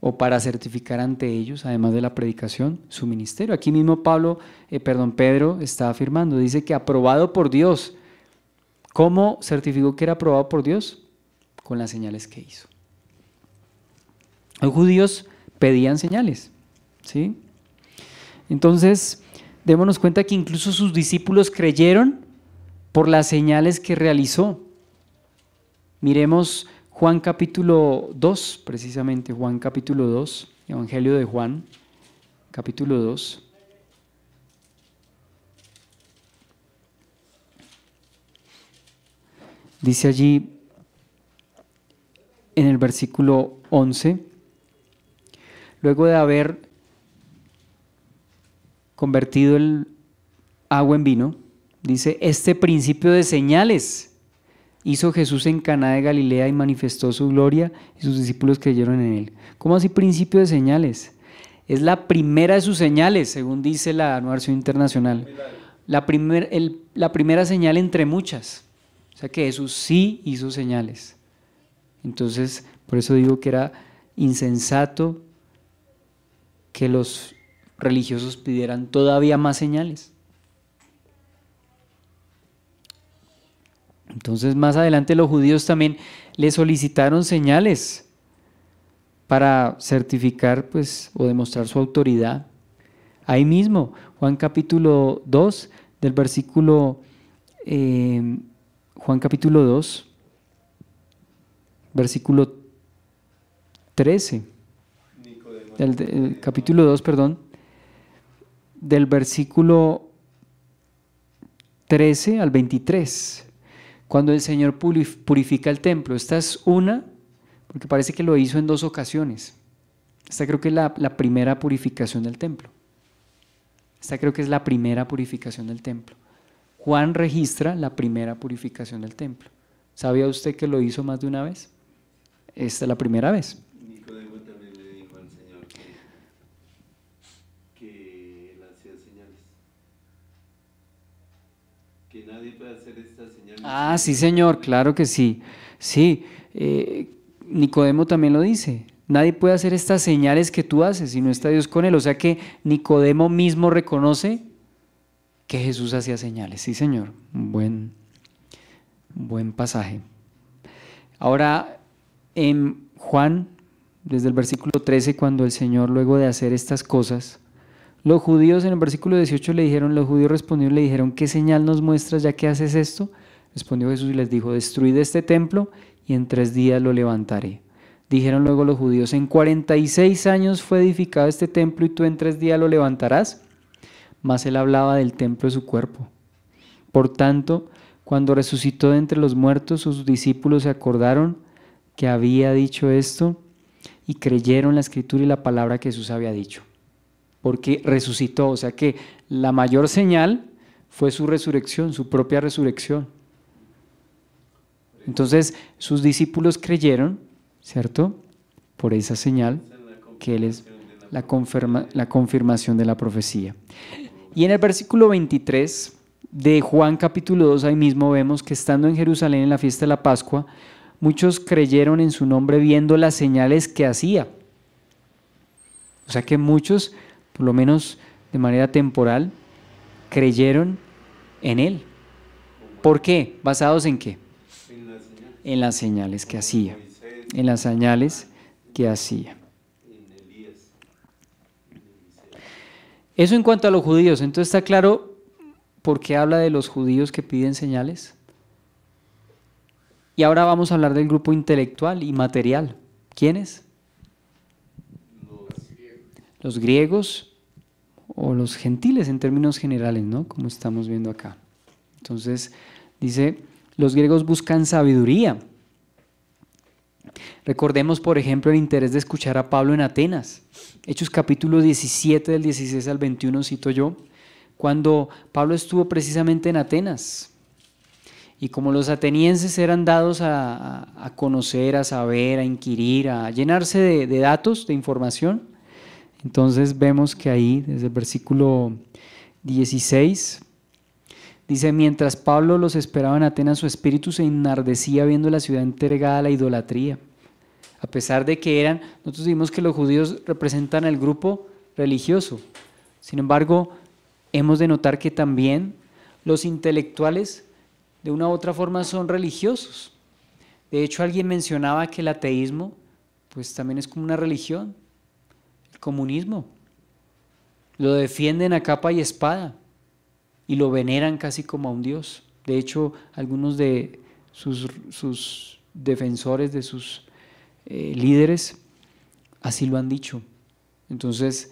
o para certificar ante ellos, además de la predicación, su ministerio. Aquí mismo Pablo, eh, perdón, Pedro está afirmando, dice que aprobado por Dios. ¿Cómo certificó que era aprobado por Dios? Con las señales que hizo. Los judíos pedían señales, ¿sí? Entonces, démonos cuenta que incluso sus discípulos creyeron por las señales que realizó. Miremos Juan capítulo 2, precisamente Juan capítulo 2, Evangelio de Juan capítulo 2. Dice allí en el versículo 11, luego de haber convertido el agua en vino, dice, este principio de señales hizo Jesús en Caná de Galilea y manifestó su gloria y sus discípulos creyeron en él. ¿Cómo así principio de señales? Es la primera de sus señales, según dice la anuarción Internacional. La, la primera señal entre muchas. O sea que Jesús sí hizo señales. Entonces, por eso digo que era insensato que los religiosos pidieran todavía más señales. Entonces más adelante los judíos también le solicitaron señales para certificar pues, o demostrar su autoridad. Ahí mismo, Juan capítulo 2, del versículo, eh, Juan capítulo 2, versículo 13, capítulo 2, perdón, del versículo 13 al 23. Cuando el Señor purifica el templo, esta es una, porque parece que lo hizo en dos ocasiones. Esta creo que es la, primera purificación del templo. Esta creo que es la primera purificación del templo. Juan registra la primera purificación del templo. ¿Sabía usted que lo hizo más de una vez? Esta es la primera vez. Nicodemo también le dijo al Señor que, que señales. Que nadie puede hacer esto Ah, sí, Señor, claro que sí. Sí, eh, Nicodemo también lo dice. Nadie puede hacer estas señales que tú haces si no está Dios con él. O sea que Nicodemo mismo reconoce que Jesús hacía señales. Sí, Señor. Buen, buen pasaje. Ahora, en Juan, desde el versículo 13, cuando el Señor, luego de hacer estas cosas, los judíos en el versículo 18 le dijeron, los judíos respondieron, le dijeron, ¿qué señal nos muestras ya que haces esto? Respondió Jesús y les dijo, destruid este templo y en tres días lo levantaré. Dijeron luego los judíos, en 46 años fue edificado este templo y tú en tres días lo levantarás. Mas él hablaba del templo de su cuerpo. Por tanto, cuando resucitó de entre los muertos, sus discípulos se acordaron que había dicho esto y creyeron la escritura y la palabra que Jesús había dicho. Porque resucitó, o sea que la mayor señal fue su resurrección, su propia resurrección. Entonces sus discípulos creyeron, ¿cierto? Por esa señal que él es la, confirma, la confirmación de la profecía. Y en el versículo 23 de Juan capítulo 2, ahí mismo vemos que estando en Jerusalén en la fiesta de la Pascua, muchos creyeron en su nombre viendo las señales que hacía. O sea que muchos, por lo menos de manera temporal, creyeron en él. ¿Por qué? ¿Basados en qué? en las señales que hacía, en las señales que hacía. Eso en cuanto a los judíos, entonces está claro por qué habla de los judíos que piden señales. Y ahora vamos a hablar del grupo intelectual y material. ¿Quiénes? Los griegos o los gentiles en términos generales, ¿no? Como estamos viendo acá. Entonces, dice los griegos buscan sabiduría. Recordemos, por ejemplo, el interés de escuchar a Pablo en Atenas. Hechos capítulo 17 del 16 al 21, cito yo, cuando Pablo estuvo precisamente en Atenas. Y como los atenienses eran dados a, conocer, a saber, a inquirir, a llenarse de, de datos, de información, entonces vemos que ahí, desde el versículo 16, Dice, mientras Pablo los esperaba en Atenas, su espíritu se enardecía viendo la ciudad entregada a la idolatría. A pesar de que eran, nosotros vimos que los judíos representan al grupo religioso. Sin embargo, hemos de notar que también los intelectuales de una u otra forma son religiosos. De hecho, alguien mencionaba que el ateísmo pues también es como una religión, el comunismo. Lo defienden a capa y espada y lo veneran casi como a un dios. De hecho, algunos de sus, defensores, de sus eh, líderes, así lo han dicho. Entonces,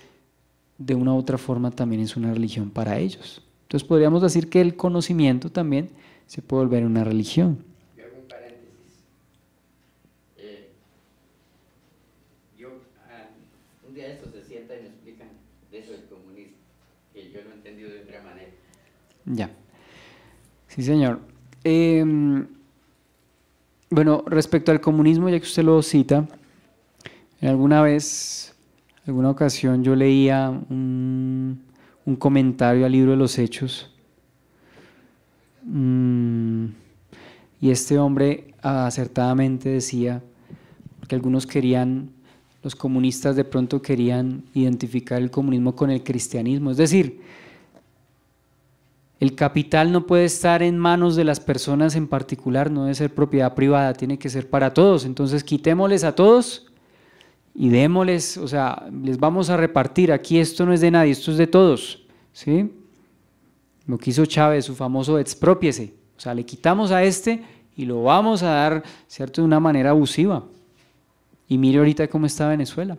de una u otra forma también es una religión para ellos. Entonces podríamos decir que el conocimiento también se puede volver una religión. Ya. Sí, señor. Em, bueno, respecto al comunismo, ya que usted lo cita, en alguna vez, alguna ocasión yo leía un, comentario al libro de los hechos. Mm, y este hombre acertadamente decía que algunos querían, los comunistas de pronto querían identificar el comunismo con el cristianismo. Es decir, el capital no puede estar en manos de las personas en particular, no debe ser propiedad privada, tiene que ser para todos. Entonces quitémosles a todos y démosles, o sea, les vamos a repartir. Aquí esto no es de nadie, esto es de todos. ¿sí? Lo que hizo Chávez, su famoso expropiese. O sea, le quitamos a este y lo vamos a dar, ¿cierto?, de una manera abusiva. Y mire ahorita cómo está Venezuela,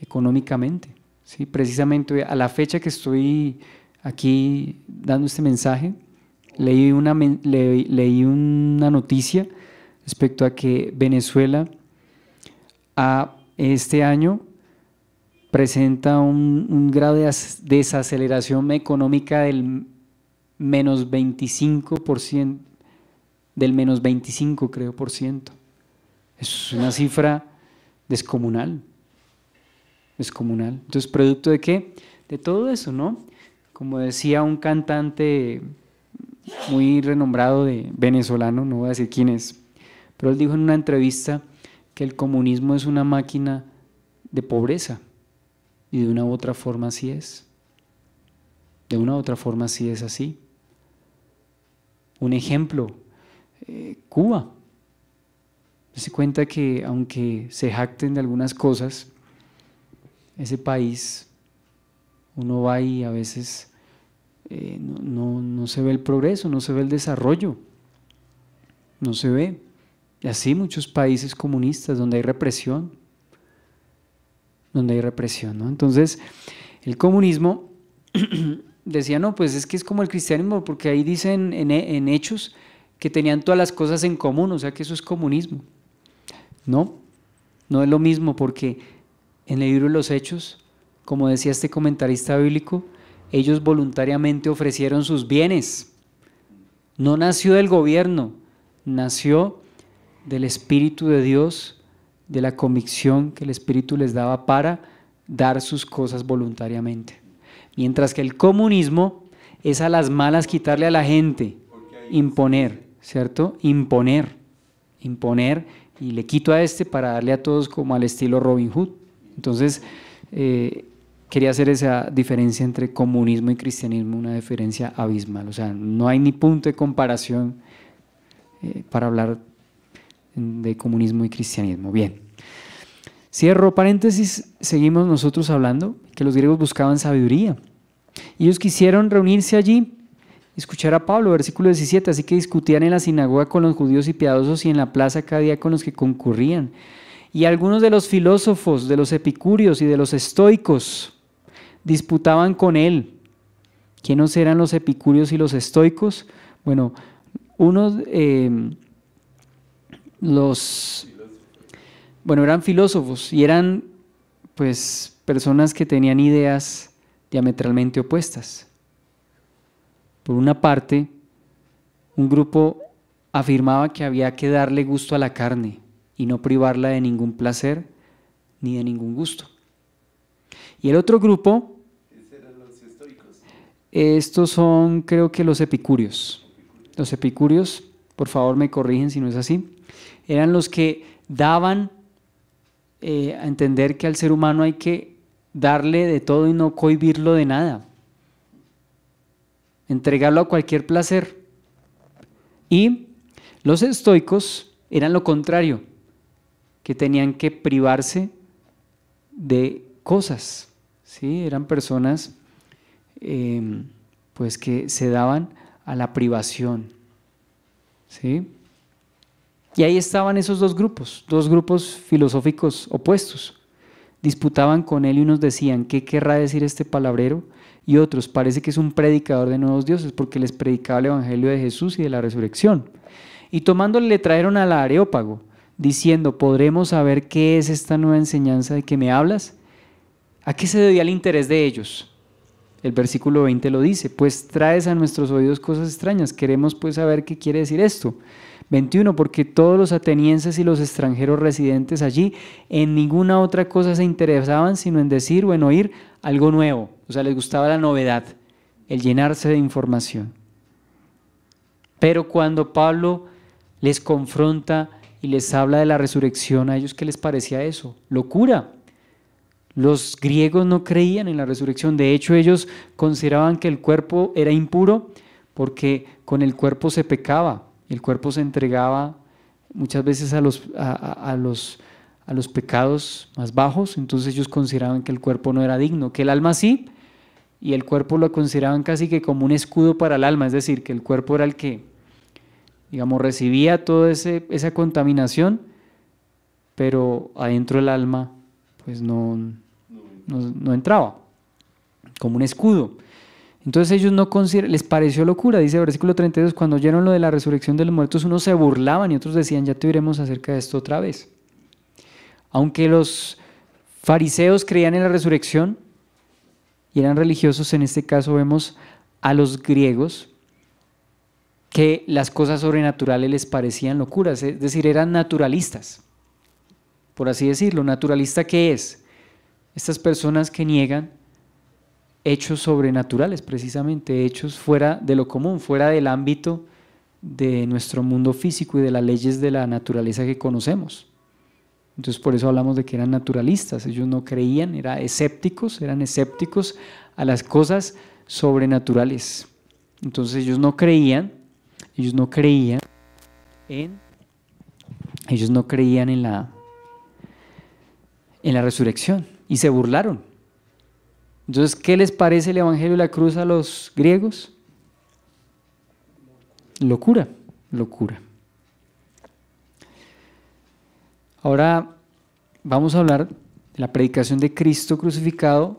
económicamente. ¿sí? Precisamente a la fecha que estoy aquí dando este mensaje. Leí una, leí una noticia respecto a que Venezuela a este año presenta un, un grado de desaceleración económica del menos 25%, del menos 25 creo por ciento. Es una cifra descomunal, descomunal. Entonces, ¿producto de qué? De todo eso, ¿no? como decía un cantante muy renombrado de venezolano, no voy a decir quién es, pero él dijo en una entrevista que el comunismo es una máquina de pobreza y de una u otra forma así es. De una u otra forma así es así. Un ejemplo, eh, Cuba. Se cuenta que aunque se jacten de algunas cosas, ese país uno va y a veces eh, no, se ve el progreso, no se ve el desarrollo, no se ve. Y así muchos países comunistas donde hay represión, donde hay represión, ¿no? Entonces, el comunismo decía, no, pues es que es como el cristianismo, porque ahí dicen en, hechos que tenían todas las cosas en común, o sea que eso es comunismo. No, no es lo mismo porque en el libro de los hechos como decía este comentarista bíblico, ellos voluntariamente ofrecieron sus bienes. No nació del gobierno, nació del Espíritu de Dios, de la convicción que el Espíritu les daba para dar sus cosas voluntariamente. Mientras que el comunismo es a las malas quitarle a la gente, imponer, ¿cierto? Imponer, imponer, y le quito a este para darle a todos como al estilo Robin Hood. Entonces, eh, quería hacer esa diferencia entre comunismo y cristianismo, una diferencia abismal. O sea, no hay ni punto de comparación eh, para hablar de comunismo y cristianismo. Bien. Cierro paréntesis, seguimos nosotros hablando que los griegos buscaban sabiduría. Ellos quisieron reunirse allí, escuchar a Pablo, versículo 17, así que discutían en la sinagoga con los judíos y piadosos y en la plaza cada día con los que concurrían. Y algunos de los filósofos, de los epicúreos y de los estoicos, disputaban con él. ¿Quiénes eran los epicúreos y los estoicos? Bueno, unos, eh, los, bueno, eran filósofos y eran, pues, personas que tenían ideas diametralmente opuestas. Por una parte, un grupo afirmaba que había que darle gusto a la carne y no privarla de ningún placer ni de ningún gusto. Y el otro grupo estos son, creo que, los epicúreos. Los epicúreos, por favor me corrigen si no es así, eran los que daban eh, a entender que al ser humano hay que darle de todo y no cohibirlo de nada. Entregarlo a cualquier placer. Y los estoicos eran lo contrario, que tenían que privarse de cosas. ¿sí? Eran personas Em, pues que se daban a la privación. ¿sí? Y ahí estaban esos dos grupos, dos grupos filosóficos opuestos. Disputaban con él y unos decían, ¿qué querrá decir este palabrero? Y otros, parece que es un predicador de nuevos dioses porque les predicaba el Evangelio de Jesús y de la resurrección. Y tomándole le trajeron al areópago, diciendo, ¿podremos saber qué es esta nueva enseñanza de que me hablas? ¿A qué se debía el interés de ellos? El versículo 20 lo dice, pues traes a nuestros oídos cosas extrañas, queremos pues saber qué quiere decir esto. 21, porque todos los atenienses y los extranjeros residentes allí en ninguna otra cosa se interesaban sino en decir o en oír algo nuevo. O sea, les gustaba la novedad, el llenarse de información. Pero cuando Pablo les confronta y les habla de la resurrección, a ellos qué les parecía eso, locura. Los griegos no creían en la resurrección, de hecho ellos consideraban que el cuerpo era impuro porque con el cuerpo se pecaba, el cuerpo se entregaba muchas veces a los, a, los, a los pecados más bajos, entonces ellos consideraban que el cuerpo no era digno, que el alma sí, y el cuerpo lo consideraban casi que como un escudo para el alma, es decir, que el cuerpo era el que, digamos, recibía toda esa contaminación, pero adentro el alma, pues no, no, entraba, como un escudo. Entonces ellos no les pareció locura, dice el versículo 32, cuando oyeron lo de la resurrección de los muertos, unos se burlaban y otros decían, ya te oiremos acerca de esto otra vez. Aunque los fariseos creían en la resurrección y eran religiosos, en este caso vemos a los griegos que las cosas sobrenaturales les parecían locuras, es decir, eran naturalistas, por así decirlo. ¿Naturalista que es? estas personas que niegan hechos sobrenaturales, precisamente hechos fuera de lo común, fuera del ámbito de nuestro mundo físico y de las leyes de la naturaleza que conocemos. Entonces por eso hablamos de que eran naturalistas, ellos no creían, eran escépticos, eran escépticos a las cosas sobrenaturales. Entonces ellos no creían, ellos no creían en ellos no creían en la en la resurrección y se burlaron. Entonces, ¿qué les parece el Evangelio de la Cruz a los griegos? Locura, locura. Ahora vamos a hablar de la predicación de Cristo crucificado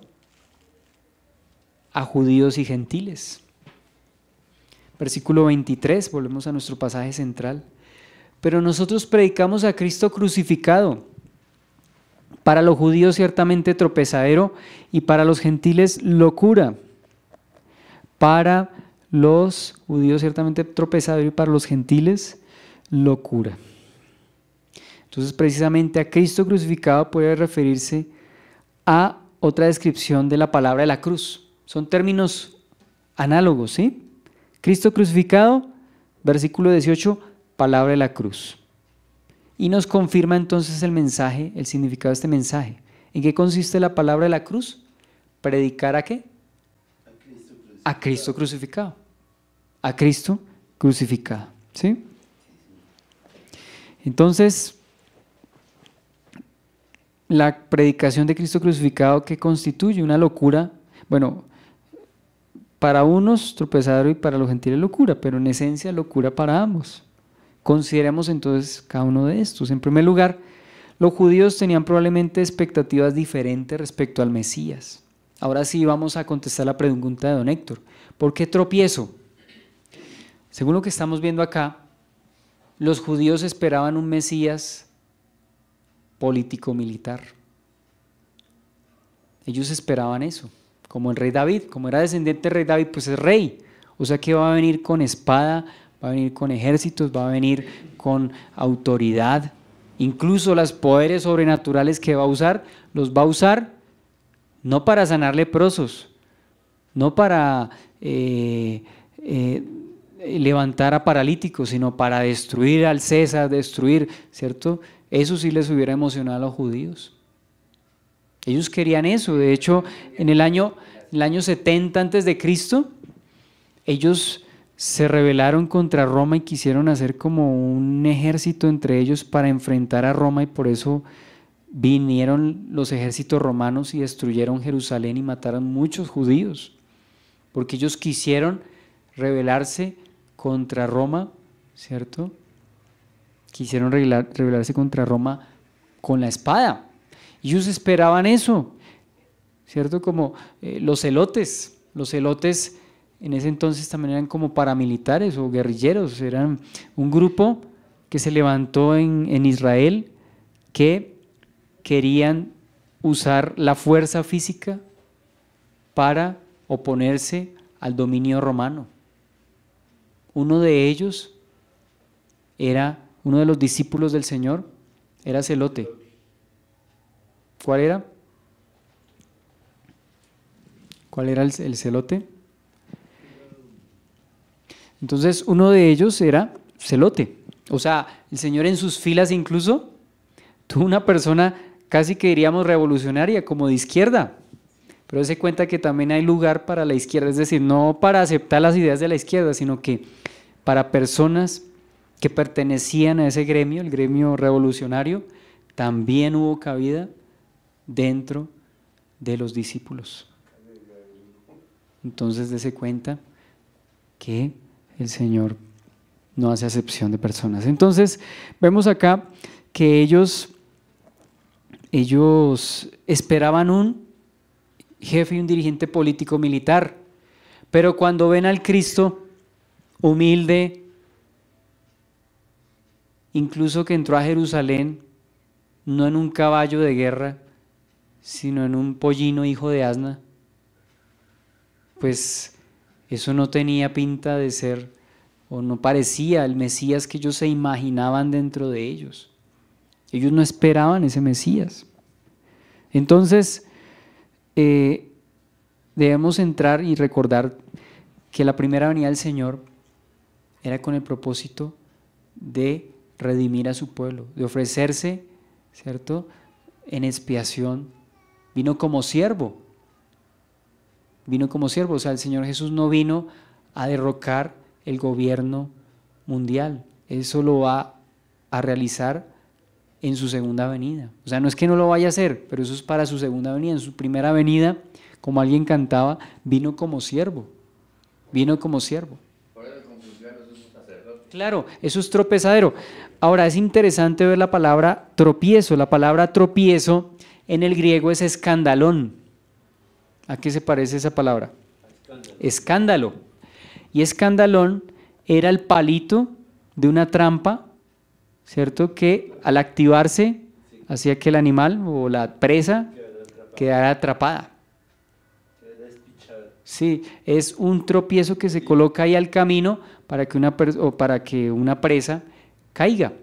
a judíos y gentiles. Versículo 23, volvemos a nuestro pasaje central. Pero nosotros predicamos a Cristo crucificado para los judíos ciertamente tropezadero y para los gentiles locura. Para los judíos ciertamente tropezadero y para los gentiles locura. Entonces precisamente a Cristo crucificado puede referirse a otra descripción de la palabra de la cruz. Son términos análogos, ¿sí? Cristo crucificado, versículo 18, palabra de la cruz. Y nos confirma entonces el mensaje, el significado de este mensaje. ¿En qué consiste la palabra de la cruz? ¿Predicar a qué? A Cristo crucificado. A Cristo crucificado. ¿Sí? Entonces, la predicación de Cristo crucificado que constituye una locura, bueno, para unos tropezadero y para los gentiles locura, pero en esencia locura para ambos. Consideremos entonces cada uno de estos. En primer lugar, los judíos tenían probablemente expectativas diferentes respecto al Mesías. Ahora sí vamos a contestar la pregunta de don Héctor. ¿Por qué tropiezo? Según lo que estamos viendo acá, los judíos esperaban un Mesías político-militar. Ellos esperaban eso, como el rey David, como era descendiente del rey David, pues es rey. O sea que va a venir con espada, va a venir con ejércitos, va a venir con autoridad. Incluso los poderes sobrenaturales que va a usar, los va a usar no para sanar leprosos, no para eh, eh, levantar a paralíticos, sino para destruir al César, destruir, ¿cierto? Eso sí les hubiera emocionado a los judíos. Ellos querían eso. De hecho, en el año, el año 70 antes de Cristo, ellos se rebelaron contra Roma y quisieron hacer como un ejército entre ellos para enfrentar a Roma y por eso vinieron los ejércitos romanos y destruyeron Jerusalén y mataron muchos judíos, porque ellos quisieron rebelarse contra Roma, ¿cierto? Quisieron rebelarse contra Roma con la espada. Ellos esperaban eso, ¿cierto? Como eh, los elotes, los elotes en ese entonces también eran como paramilitares o guerrilleros, eran un grupo que se levantó en, Israel que querían usar la fuerza física para oponerse al dominio romano. Uno de ellos era, uno de los discípulos del Señor, era Celote. ¿Cuál era? ¿Cuál era el, el celote? Entonces uno de ellos era celote. O sea, el Señor en sus filas incluso tuvo una persona casi que diríamos revolucionaria, como de izquierda. Pero se cuenta que también hay lugar para la izquierda, es decir, no para aceptar las ideas de la izquierda, sino que para personas que pertenecían a ese gremio, el gremio revolucionario, también hubo cabida dentro de los discípulos. Entonces se cuenta que el Señor no hace acepción de personas. Entonces, vemos acá que ellos, ellos esperaban un jefe y un dirigente político militar, pero cuando ven al Cristo humilde, incluso que entró a Jerusalén, no en un caballo de guerra, sino en un pollino hijo de asna, pues eso no tenía pinta de ser o no parecía el Mesías que ellos se imaginaban dentro de ellos. Ellos no esperaban ese Mesías. Entonces, eh, debemos entrar y recordar que la primera venida del Señor era con el propósito de redimir a su pueblo, de ofrecerse, ¿cierto?, en expiación. Vino como siervo, vino como siervo. O sea, el Señor Jesús no vino a derrocar el gobierno mundial. Eso lo va a realizar en su segunda venida. O sea, no es que no lo vaya a hacer, pero eso es para su segunda venida. En su primera venida, como alguien cantaba, vino como siervo. Vino como siervo. Claro, eso es tropezadero. Ahora, es interesante ver la palabra tropiezo. La palabra tropiezo en el griego es escandalón. ¿A qué se parece esa palabra? Escándalo. Y escandalón era el palito de una trampa, ¿cierto? Que al activarse hacía que el animal o la presa quedara, atrapada. sí, es un tropiezo que se coloca ahí al camino para que una, para que una presa caiga.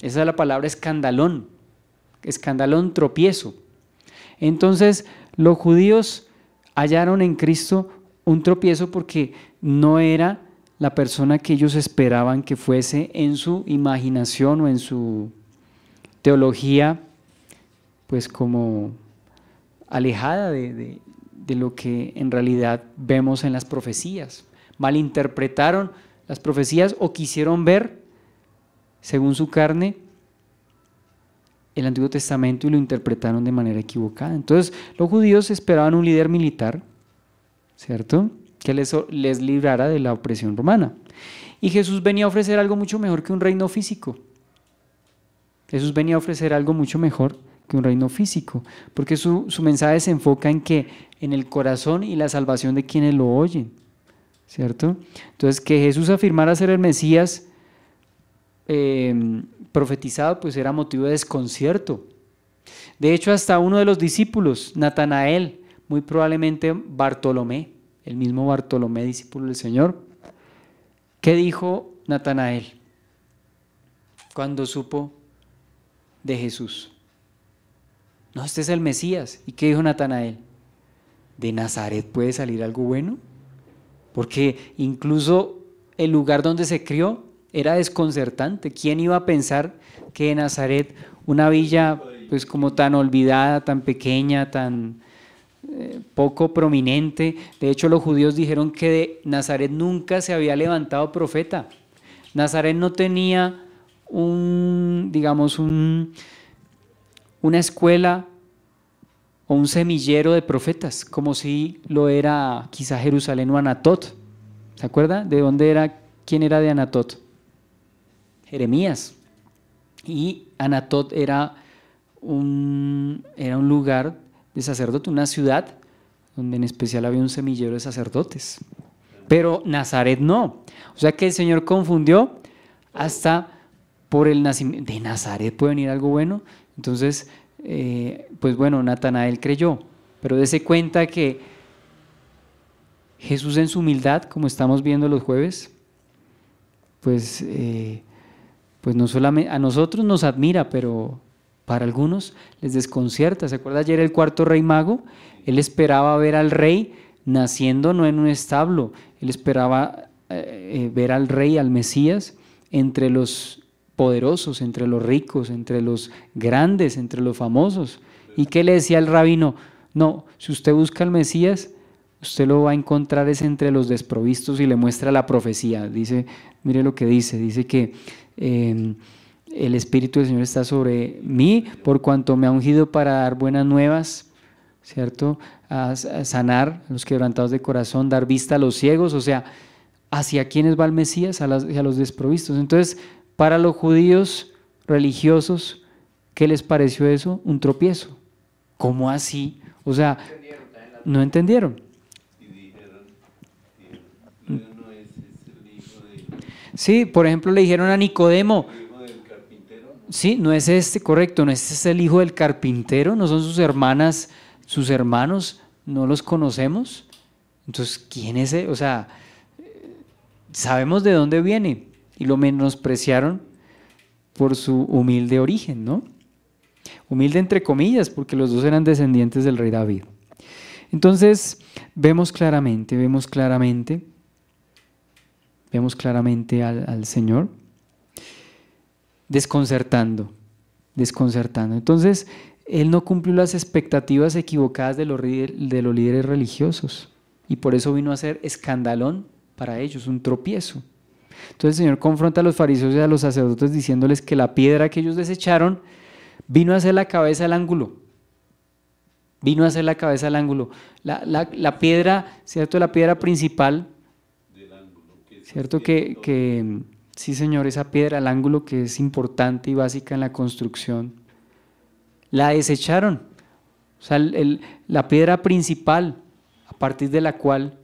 Esa es la palabra escandalón, escandalón tropiezo. Entonces, los judíos hallaron en Cristo un tropiezo porque no era la persona que ellos esperaban que fuese en su imaginación o en su teología, pues como alejada de, lo que en realidad vemos en las profecías. Malinterpretaron las profecías o quisieron ver, según su carne, el Antiguo Testamento y lo interpretaron de manera equivocada. Entonces, los judíos esperaban un líder militar, ¿cierto? Que les, les librara de la opresión romana. Y Jesús venía a ofrecer algo mucho mejor que un reino físico. Jesús venía a ofrecer algo mucho mejor que un reino físico, porque su, mensaje se enfoca en que en el corazón y la salvación de quienes lo oyen, ¿cierto? Entonces, que Jesús afirmara ser el Mesías Em, profetizado, pues era motivo de desconcierto. De hecho, hasta uno de los discípulos, Natanael, muy probablemente Bartolomé, el mismo Bartolomé, discípulo del Señor, ¿qué dijo Natanael cuando supo de Jesús? No, este es el Mesías. ¿Y qué dijo Natanael? ¿De Nazaret puede salir algo bueno? Porque incluso el lugar donde se crió era desconcertante. ¿Quién iba a pensar que Nazaret, una villa pues como tan olvidada, tan pequeña, tan eh, poco prominente, de hecho los judíos dijeron que de Nazaret nunca se había levantado profeta. Nazaret no tenía un, digamos, un, una escuela o un semillero de profetas, como si lo era quizá Jerusalén o Anatot. ¿Se acuerda? ¿De dónde era? ¿Quién era de Anatot? Jeremías. Y Anatot era un, era un lugar de sacerdote, una ciudad donde en especial había un semillero de sacerdotes. Pero Nazaret no. O sea que el Señor confundió hasta por el nacimiento. ¿De Nazaret puede venir algo bueno? Entonces, eh, pues bueno, Natanael creyó. Pero dése cuenta que Jesús en su humildad, como estamos viendo los jueves, pues eh, pues no solamente a nosotros nos admira, pero para algunos les desconcierta. ¿Se acuerda ayer el cuarto rey mago? Él esperaba ver al rey naciendo no en un establo, él esperaba eh, eh, ver al rey, al Mesías, entre los poderosos, entre los ricos, entre los grandes, entre los famosos. ¿Y qué le decía el rabino? No, si usted busca al Mesías, usted lo va a encontrar es entre los desprovistos y le muestra la profecía. Dice, mire lo que dice, dice que em, el Espíritu del Señor está sobre mí por cuanto me ha ungido para dar buenas nuevas, ¿cierto? A, sanar los quebrantados de corazón, dar vista a los ciegos, o sea, hacia quiénes va el Mesías, a, a los desprovistos. Entonces, para los judíos religiosos, ¿qué les pareció eso? Un tropiezo. ¿Cómo así? O sea, no entendieron. Sí, por ejemplo, le dijeron a Nicodemo. ¿El carpintero? Sí, no es este, correcto, no este es el hijo del carpintero, no son sus hermanas, sus hermanos, no los conocemos. Entonces, ¿quién es ese? O sea, sabemos de dónde viene y lo menospreciaron por su humilde origen, ¿no? Humilde entre comillas, porque los dos eran descendientes del rey David. Entonces, vemos claramente, vemos claramente claramente al, Señor desconcertando, desconcertando. Entonces, él no cumplió las expectativas equivocadas de los, de los líderes religiosos y por eso vino a ser escandalón para ellos, un tropiezo. Entonces el Señor confronta a los fariseos y a los sacerdotes diciéndoles que la piedra que ellos desecharon vino a ser la cabeza al ángulo. Vino a ser la cabeza al ángulo. La, la piedra, ¿cierto? La piedra principal ¿Cierto? Que, sí, Señor, esa piedra el ángulo que es importante y básica en la construcción, la desecharon. O sea, la piedra principal a partir de la cual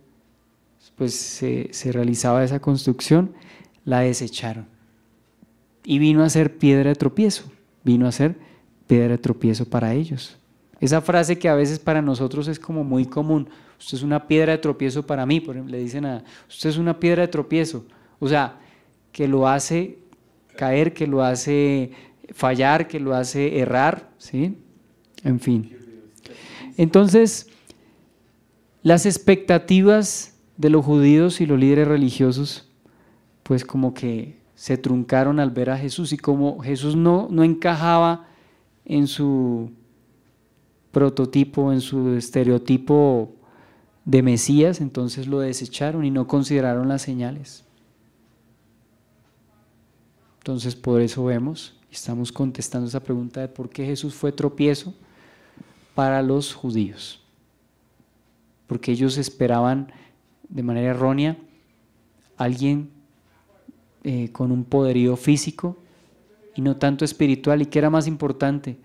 pues, se, se realizaba esa construcción, la desecharon. Y vino a ser piedra de tropiezo, vino a ser piedra de tropiezo para ellos. Esa frase que a veces para nosotros es como muy común, usted es una piedra de tropiezo para mí, le dicen a, usted es una piedra de tropiezo, o sea, que lo hace caer, que lo hace fallar, que lo hace errar, ¿sí? En fin. Entonces, las expectativas de los judíos y los líderes religiosos, pues como que se truncaron al ver a Jesús y como Jesús no, no encajaba en su prototipo, en su estereotipo de Mesías, entonces lo desecharon y no consideraron las señales. Entonces por eso vemos, estamos contestando esa pregunta de por qué Jesús fue tropiezo para los judíos. Porque ellos esperaban de manera errónea alguien eh, con un poderío físico y no tanto espiritual. ¿Y que era más importante?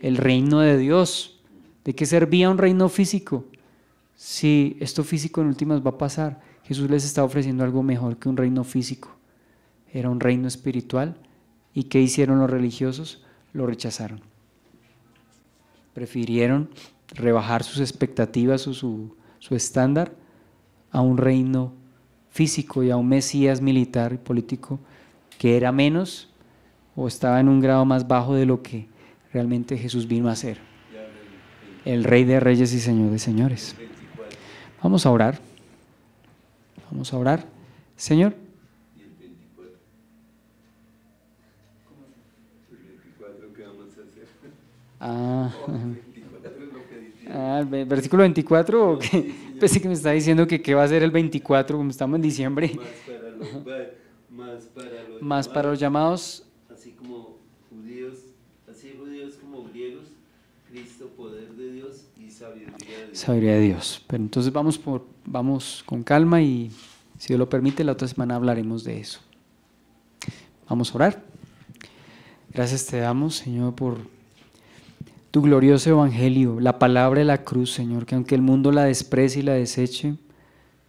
El reino de Dios. ¿De qué servía un reino físico? si esto físico en últimas va a pasar, Jesús les está ofreciendo algo mejor que un reino físico. Era un reino espiritual. ¿Y qué hicieron los religiosos? Lo rechazaron. Prefirieron rebajar sus expectativas o su, estándar a un reino físico y a un Mesías militar y político que era menos o estaba en un grado más bajo de lo que realmente Jesús vino a ser. El Rey de Reyes y Señor de Señores. Vamos a orar. Vamos a orar. Señor. ¿Y el 24? ¿Cómo? ¿El 24 qué vamos a hacer? Ah. el 24 lo que dice. Ah, ¿el versículo 24 Pese que me está diciendo que qué va a ser el 24, como estamos en diciembre. Más Para los llamados Sabiduría de Dios. Pero entonces vamos, por, vamos con calma y si Dios lo permite, la otra semana hablaremos de eso. Vamos a orar. Gracias te damos, Señor, por tu glorioso evangelio, la palabra de la cruz, Señor, que aunque el mundo la desprecie y la deseche,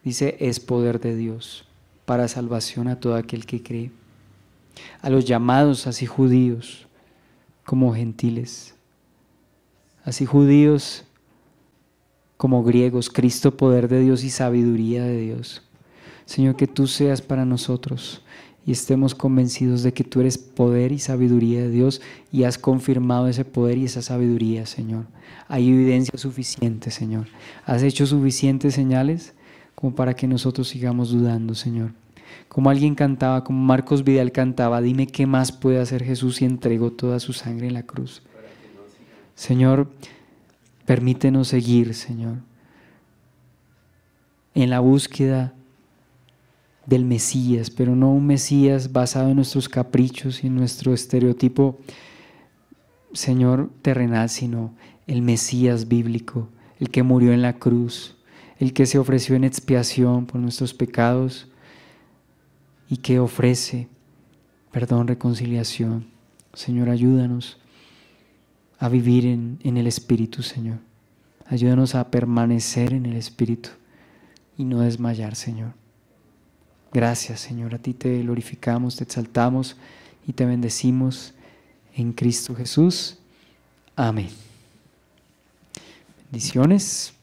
dice, es poder de Dios para salvación a todo aquel que cree, a los llamados así judíos como gentiles, así judíos como griegos, Cristo, poder de Dios y sabiduría de Dios. Señor, que tú seas para nosotros y estemos convencidos de que tú eres poder y sabiduría de Dios y has confirmado ese poder y esa sabiduría, Señor. Hay evidencia suficiente, Señor. Has hecho suficientes señales como para que nosotros sigamos dudando, Señor. Como alguien cantaba, como Marcos Vidal cantaba, dime qué más puede hacer Jesús si entregó toda su sangre en la cruz. Señor, Permítenos seguir, Señor, en la búsqueda del Mesías, pero no un Mesías basado en nuestros caprichos y en nuestro estereotipo, Señor, terrenal, sino el Mesías bíblico, el que murió en la cruz, el que se ofreció en expiación por nuestros pecados y que ofrece perdón, reconciliación. Señor, ayúdanos a vivir en, el Espíritu, Señor. Ayúdanos a permanecer en el Espíritu y no desmayar, Señor. Gracias, Señor. A ti te glorificamos, te exaltamos y te bendecimos en Cristo Jesús. Amén. Bendiciones.